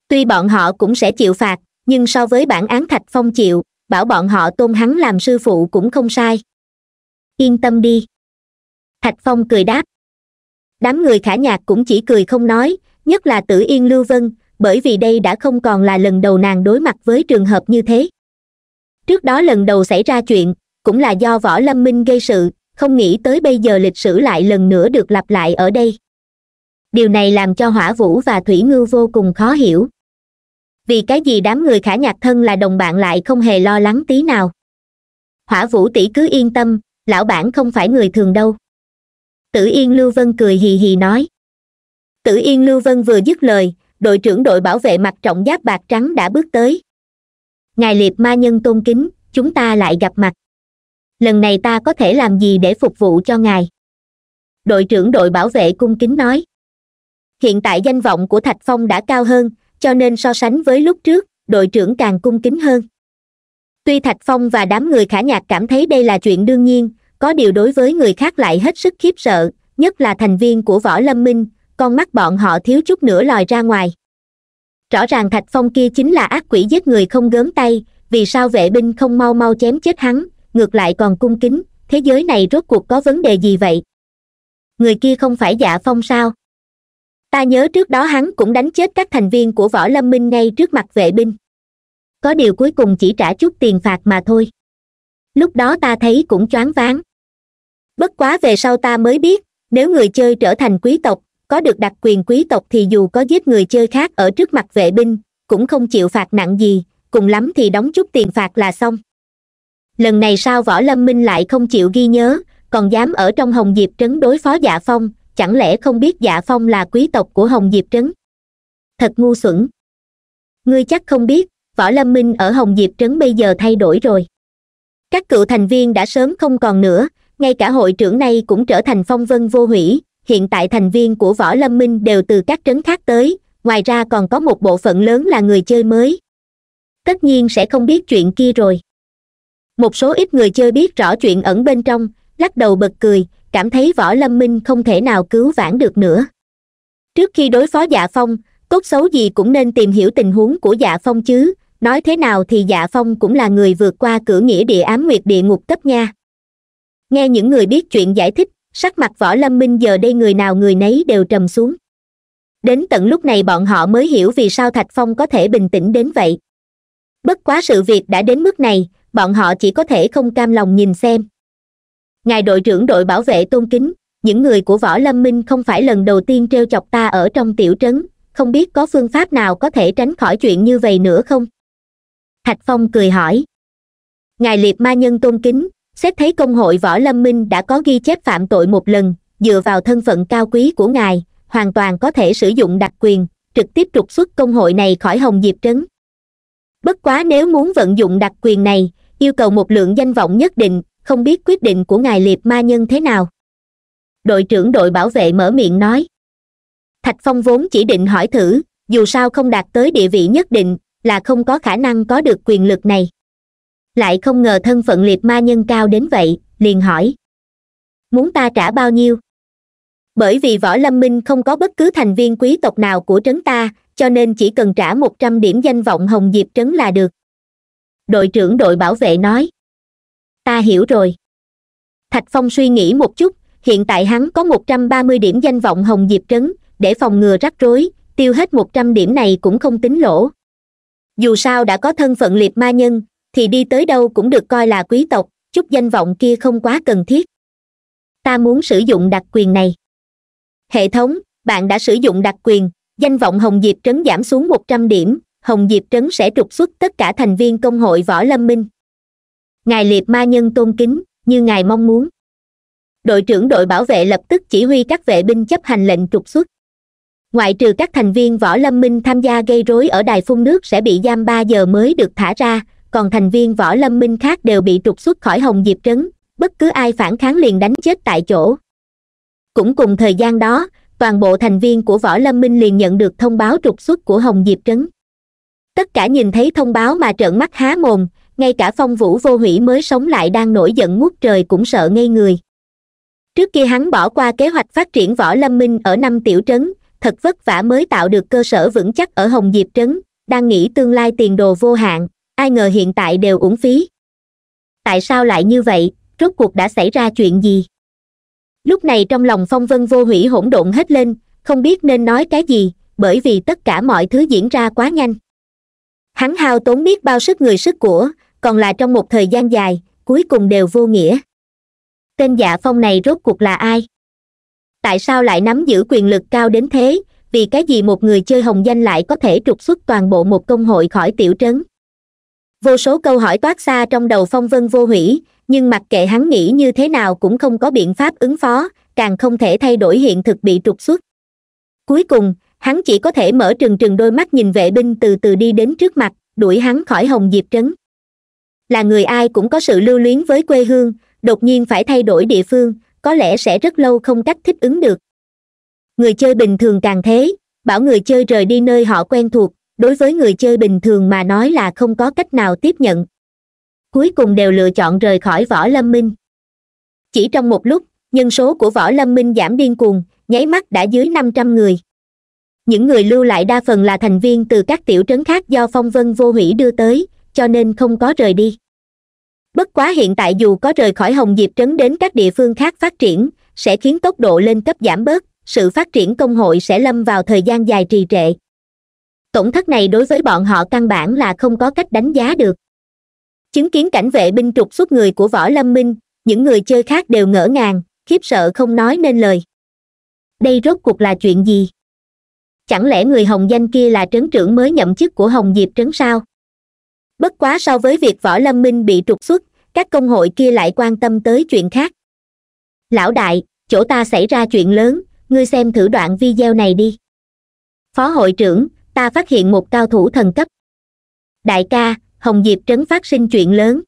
tuy bọn họ cũng sẽ chịu phạt nhưng so với bản án thạch phong chịu bảo bọn họ tôn hắn làm sư phụ cũng không sai yên tâm đi thạch phong cười đáp đám người khả nhạc cũng chỉ cười không nói nhất là tử yên lưu vân bởi vì đây đã không còn là lần đầu nàng đối mặt với trường hợp như thế trước đó lần đầu xảy ra chuyện cũng là do võ lâm minh gây sự không nghĩ tới bây giờ lịch sử lại lần nữa được lặp lại ở đây điều này làm cho hỏa vũ và thủy ngư vô cùng khó hiểu vì cái gì đám người khả nhạc thân là đồng bạn lại không hề lo lắng tí nào hỏa vũ tỷ cứ yên tâm lão bản không phải người thường đâu tử yên lưu vân cười hì hì nói tử yên lưu vân vừa dứt lời đội trưởng đội bảo vệ mặt trọng giáp bạc trắng đã bước tới ngài liệt ma nhân tôn kính chúng ta lại gặp mặt lần này ta có thể làm gì để phục vụ cho ngài đội trưởng đội bảo vệ cung kính nói hiện tại danh vọng của thạch phong đã cao hơn cho nên so sánh với lúc trước đội trưởng càng cung kính hơn tuy thạch phong và đám người khả nhạc cảm thấy đây là chuyện đương nhiên có điều đối với người khác lại hết sức khiếp sợ nhất là thành viên của võ lâm minh con mắt bọn họ thiếu chút nữa lòi ra ngoài rõ ràng thạch phong kia chính là ác quỷ giết người không gớm tay vì sao vệ binh không mau mau chém chết hắn ngược lại còn cung kính thế giới này rốt cuộc có vấn đề gì vậy người kia không phải dạ phong sao ta nhớ trước đó hắn cũng đánh chết các thành viên của võ lâm minh ngay trước mặt vệ binh có điều cuối cùng chỉ trả chút tiền phạt mà thôi lúc đó ta thấy cũng choáng váng bất quá về sau ta mới biết nếu người chơi trở thành quý tộc có được đặc quyền quý tộc thì dù có giết người chơi khác ở trước mặt vệ binh cũng không chịu phạt nặng gì cùng lắm thì đóng chút tiền phạt là xong lần này sao võ lâm minh lại không chịu ghi nhớ còn dám ở trong hồng diệp trấn đối phó dạ phong chẳng lẽ không biết dạ phong là quý tộc của hồng diệp trấn thật ngu xuẩn ngươi chắc không biết võ lâm minh ở hồng diệp trấn bây giờ thay đổi rồi các cựu thành viên đã sớm không còn nữa ngay cả hội trưởng này cũng trở thành phong vân vô hủy hiện tại thành viên của võ lâm minh đều từ các trấn khác tới ngoài ra còn có một bộ phận lớn là người chơi mới tất nhiên sẽ không biết chuyện kia rồi một số ít người chơi biết rõ chuyện ẩn bên trong lắc đầu bật cười cảm thấy võ lâm minh không thể nào cứu vãn được nữa trước khi đối phó dạ phong tốt xấu gì cũng nên tìm hiểu tình huống của dạ phong chứ nói thế nào thì dạ phong cũng là người vượt qua cửa nghĩa địa ám nguyệt địa ngục cấp nha nghe những người biết chuyện giải thích sắc mặt võ lâm minh giờ đây người nào người nấy đều trầm xuống đến tận lúc này bọn họ mới hiểu vì sao thạch phong có thể bình tĩnh đến vậy bất quá sự việc đã đến mức này bọn họ chỉ có thể không cam lòng nhìn xem ngài đội trưởng đội bảo vệ tôn kính những người của võ lâm minh không phải lần đầu tiên treo chọc ta ở trong tiểu trấn không biết có phương pháp nào có thể tránh khỏi chuyện như vậy nữa không thạch phong cười hỏi ngài liệt ma nhân tôn kính xét thấy công hội võ lâm minh đã có ghi chép phạm tội một lần dựa vào thân phận cao quý của ngài hoàn toàn có thể sử dụng đặc quyền trực tiếp trục xuất công hội này khỏi hồng diệp trấn bất quá nếu muốn vận dụng đặc quyền này yêu cầu một lượng danh vọng nhất định không biết quyết định của ngài liệt ma nhân thế nào đội trưởng đội bảo vệ mở miệng nói thạch phong vốn chỉ định hỏi thử dù sao không đạt tới địa vị nhất định là không có khả năng có được quyền lực này lại không ngờ thân phận liệt ma nhân cao đến vậy liền hỏi muốn ta trả bao nhiêu bởi vì võ lâm minh không có bất cứ thành viên quý tộc nào của trấn ta cho nên chỉ cần trả một trăm điểm danh vọng hồng diệp trấn là được đội trưởng đội bảo vệ nói ta hiểu rồi thạch phong suy nghĩ một chút hiện tại hắn có một trăm ba mươi điểm danh vọng hồng diệp trấn để phòng ngừa rắc rối tiêu hết một trăm điểm này cũng không tính lỗ dù sao đã có thân phận liệt ma nhân thì đi tới đâu cũng được coi là quý tộc chút danh vọng kia không quá cần thiết ta muốn sử dụng đặc quyền này hệ thống bạn đã sử dụng đặc quyền danh vọng hồng diệp trấn giảm xuống một trăm điểm hồng diệp trấn sẽ trục xuất tất cả thành viên công hội võ lâm minh ngài liệt ma nhân tôn kính như ngài mong muốn đội trưởng đội bảo vệ lập tức chỉ huy các vệ binh chấp hành lệnh trục xuất ngoại trừ các thành viên võ lâm minh tham gia gây rối ở đài phun nước sẽ bị giam ba giờ mới được thả ra còn thành viên võ lâm minh khác đều bị trục xuất khỏi hồng diệp trấn bất cứ ai phản kháng liền đánh chết tại chỗ cũng cùng thời gian đó toàn bộ thành viên của võ lâm minh liền nhận được thông báo trục xuất của hồng diệp trấn tất cả nhìn thấy thông báo mà trợn mắt há mồm ngay cả phong vũ vô hủy mới sống lại đang nổi giận ngút trời cũng sợ ngây người trước kia hắn bỏ qua kế hoạch phát triển võ lâm minh ở năm tiểu trấn thật vất vả mới tạo được cơ sở vững chắc ở hồng diệp trấn đang nghĩ tương lai tiền đồ vô hạn ai ngờ hiện tại đều uổng phí tại sao lại như vậy rốt cuộc đã xảy ra chuyện gì lúc này trong lòng phong vân vô hủy hỗn độn hết lên không biết nên nói cái gì bởi vì tất cả mọi thứ diễn ra quá nhanh hắn hao tốn biết bao sức người sức của còn là trong một thời gian dài cuối cùng đều vô nghĩa tên dạ phong này rốt cuộc là ai tại sao lại nắm giữ quyền lực cao đến thế vì cái gì một người chơi hồng danh lại có thể trục xuất toàn bộ một công hội khỏi tiểu trấn vô số câu hỏi toát ra trong đầu phong vân vô hủy nhưng mặc kệ hắn nghĩ như thế nào cũng không có biện pháp ứng phó càng không thể thay đổi hiện thực bị trục xuất cuối cùng hắn chỉ có thể mở trừng trừng đôi mắt nhìn vệ binh từ từ đi đến trước mặt đuổi hắn khỏi hồng diệp trấn là người ai cũng có sự lưu luyến với quê hương đột nhiên phải thay đổi địa phương có lẽ sẽ rất lâu không cách thích ứng được người chơi bình thường càng thế bảo người chơi rời đi nơi họ quen thuộc đối với người chơi bình thường mà nói là không có cách nào tiếp nhận cuối cùng đều lựa chọn rời khỏi võ lâm minh chỉ trong một lúc nhân số của võ lâm minh giảm điên cuồng nháy mắt đã dưới năm trăm người những người lưu lại đa phần là thành viên từ các tiểu trấn khác do phong vân vô hủy đưa tới cho nên không có rời đi bất quá hiện tại dù có rời khỏi hồng diệp trấn đến các địa phương khác phát triển sẽ khiến tốc độ lên cấp giảm bớt sự phát triển công hội sẽ lâm vào thời gian dài trì trệ tổn thất này đối với bọn họ căn bản là không có cách đánh giá được chứng kiến cảnh vệ binh trục xuất người của võ lâm minh những người chơi khác đều ngỡ ngàng khiếp sợ không nói nên lời đây rốt cuộc là chuyện gì chẳng lẽ người hồng danh kia là trấn trưởng mới nhậm chức của hồng diệp trấn sao bất quá so với việc võ lâm minh bị trục xuất các công hội kia lại quan tâm tới chuyện khác lão đại chỗ ta xảy ra chuyện lớn ngươi xem thử đoạn video này đi phó hội trưởng ta phát hiện một cao thủ thần cấp đại ca hồng diệp trấn phát sinh chuyện lớn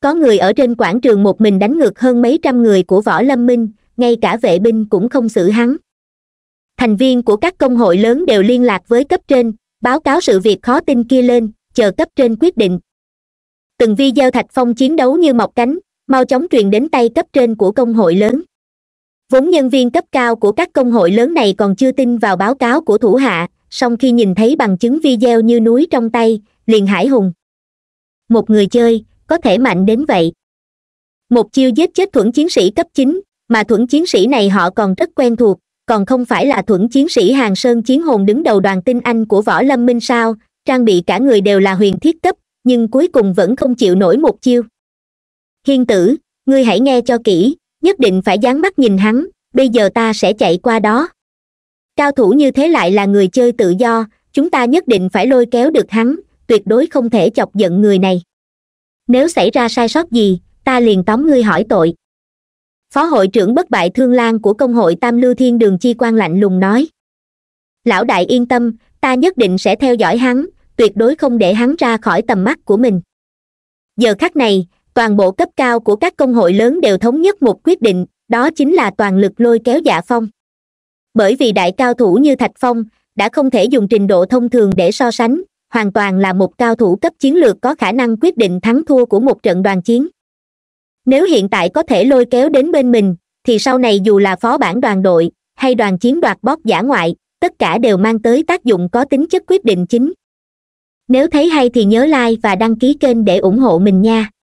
có người ở trên quảng trường một mình đánh ngược hơn mấy trăm người của võ lâm minh ngay cả vệ binh cũng không xử hắn thành viên của các công hội lớn đều liên lạc với cấp trên báo cáo sự việc khó tin kia lên chờ cấp trên quyết định từng giao thạch phong chiến đấu như mọc cánh mau chóng truyền đến tay cấp trên của công hội lớn vốn nhân viên cấp cao của các công hội lớn này còn chưa tin vào báo cáo của thủ hạ song khi nhìn thấy bằng chứng video như núi trong tay liền hải hùng một người chơi có thể mạnh đến vậy một chiêu giết chết thuẫn chiến sĩ cấp chín mà thuẫn chiến sĩ này họ còn rất quen thuộc còn không phải là thuẫn chiến sĩ hàng sơn chiến hồn đứng đầu đoàn tinh anh của võ lâm minh sao trang bị cả người đều là huyền thiết cấp nhưng cuối cùng vẫn không chịu nổi một chiêu hiên tử ngươi hãy nghe cho kỹ nhất định phải dán mắt nhìn hắn bây giờ ta sẽ chạy qua đó cao thủ như thế lại là người chơi tự do chúng ta nhất định phải lôi kéo được hắn tuyệt đối không thể chọc giận người này nếu xảy ra sai sót gì ta liền tóm ngươi hỏi tội phó hội trưởng bất bại thương lan của công hội tam lưu thiên đường chi quan lạnh lùng nói lão đại yên tâm ta nhất định sẽ theo dõi hắn tuyệt đối không để hắn ra khỏi tầm mắt của mình giờ khắc này toàn bộ cấp cao của các công hội lớn đều thống nhất một quyết định đó chính là toàn lực lôi kéo dạ phong bởi vì đại cao thủ như thạch phong đã không thể dùng trình độ thông thường để so sánh hoàn toàn là một cao thủ cấp chiến lược có khả năng quyết định thắng thua của một trận đoàn chiến nếu hiện tại có thể lôi kéo đến bên mình thì sau này dù là phó bản đoàn đội hay đoàn chiến đoạt bóp giả ngoại tất cả đều mang tới tác dụng có tính chất quyết định chính nếu thấy hay thì nhớ like và đăng ký kênh để ủng hộ mình nha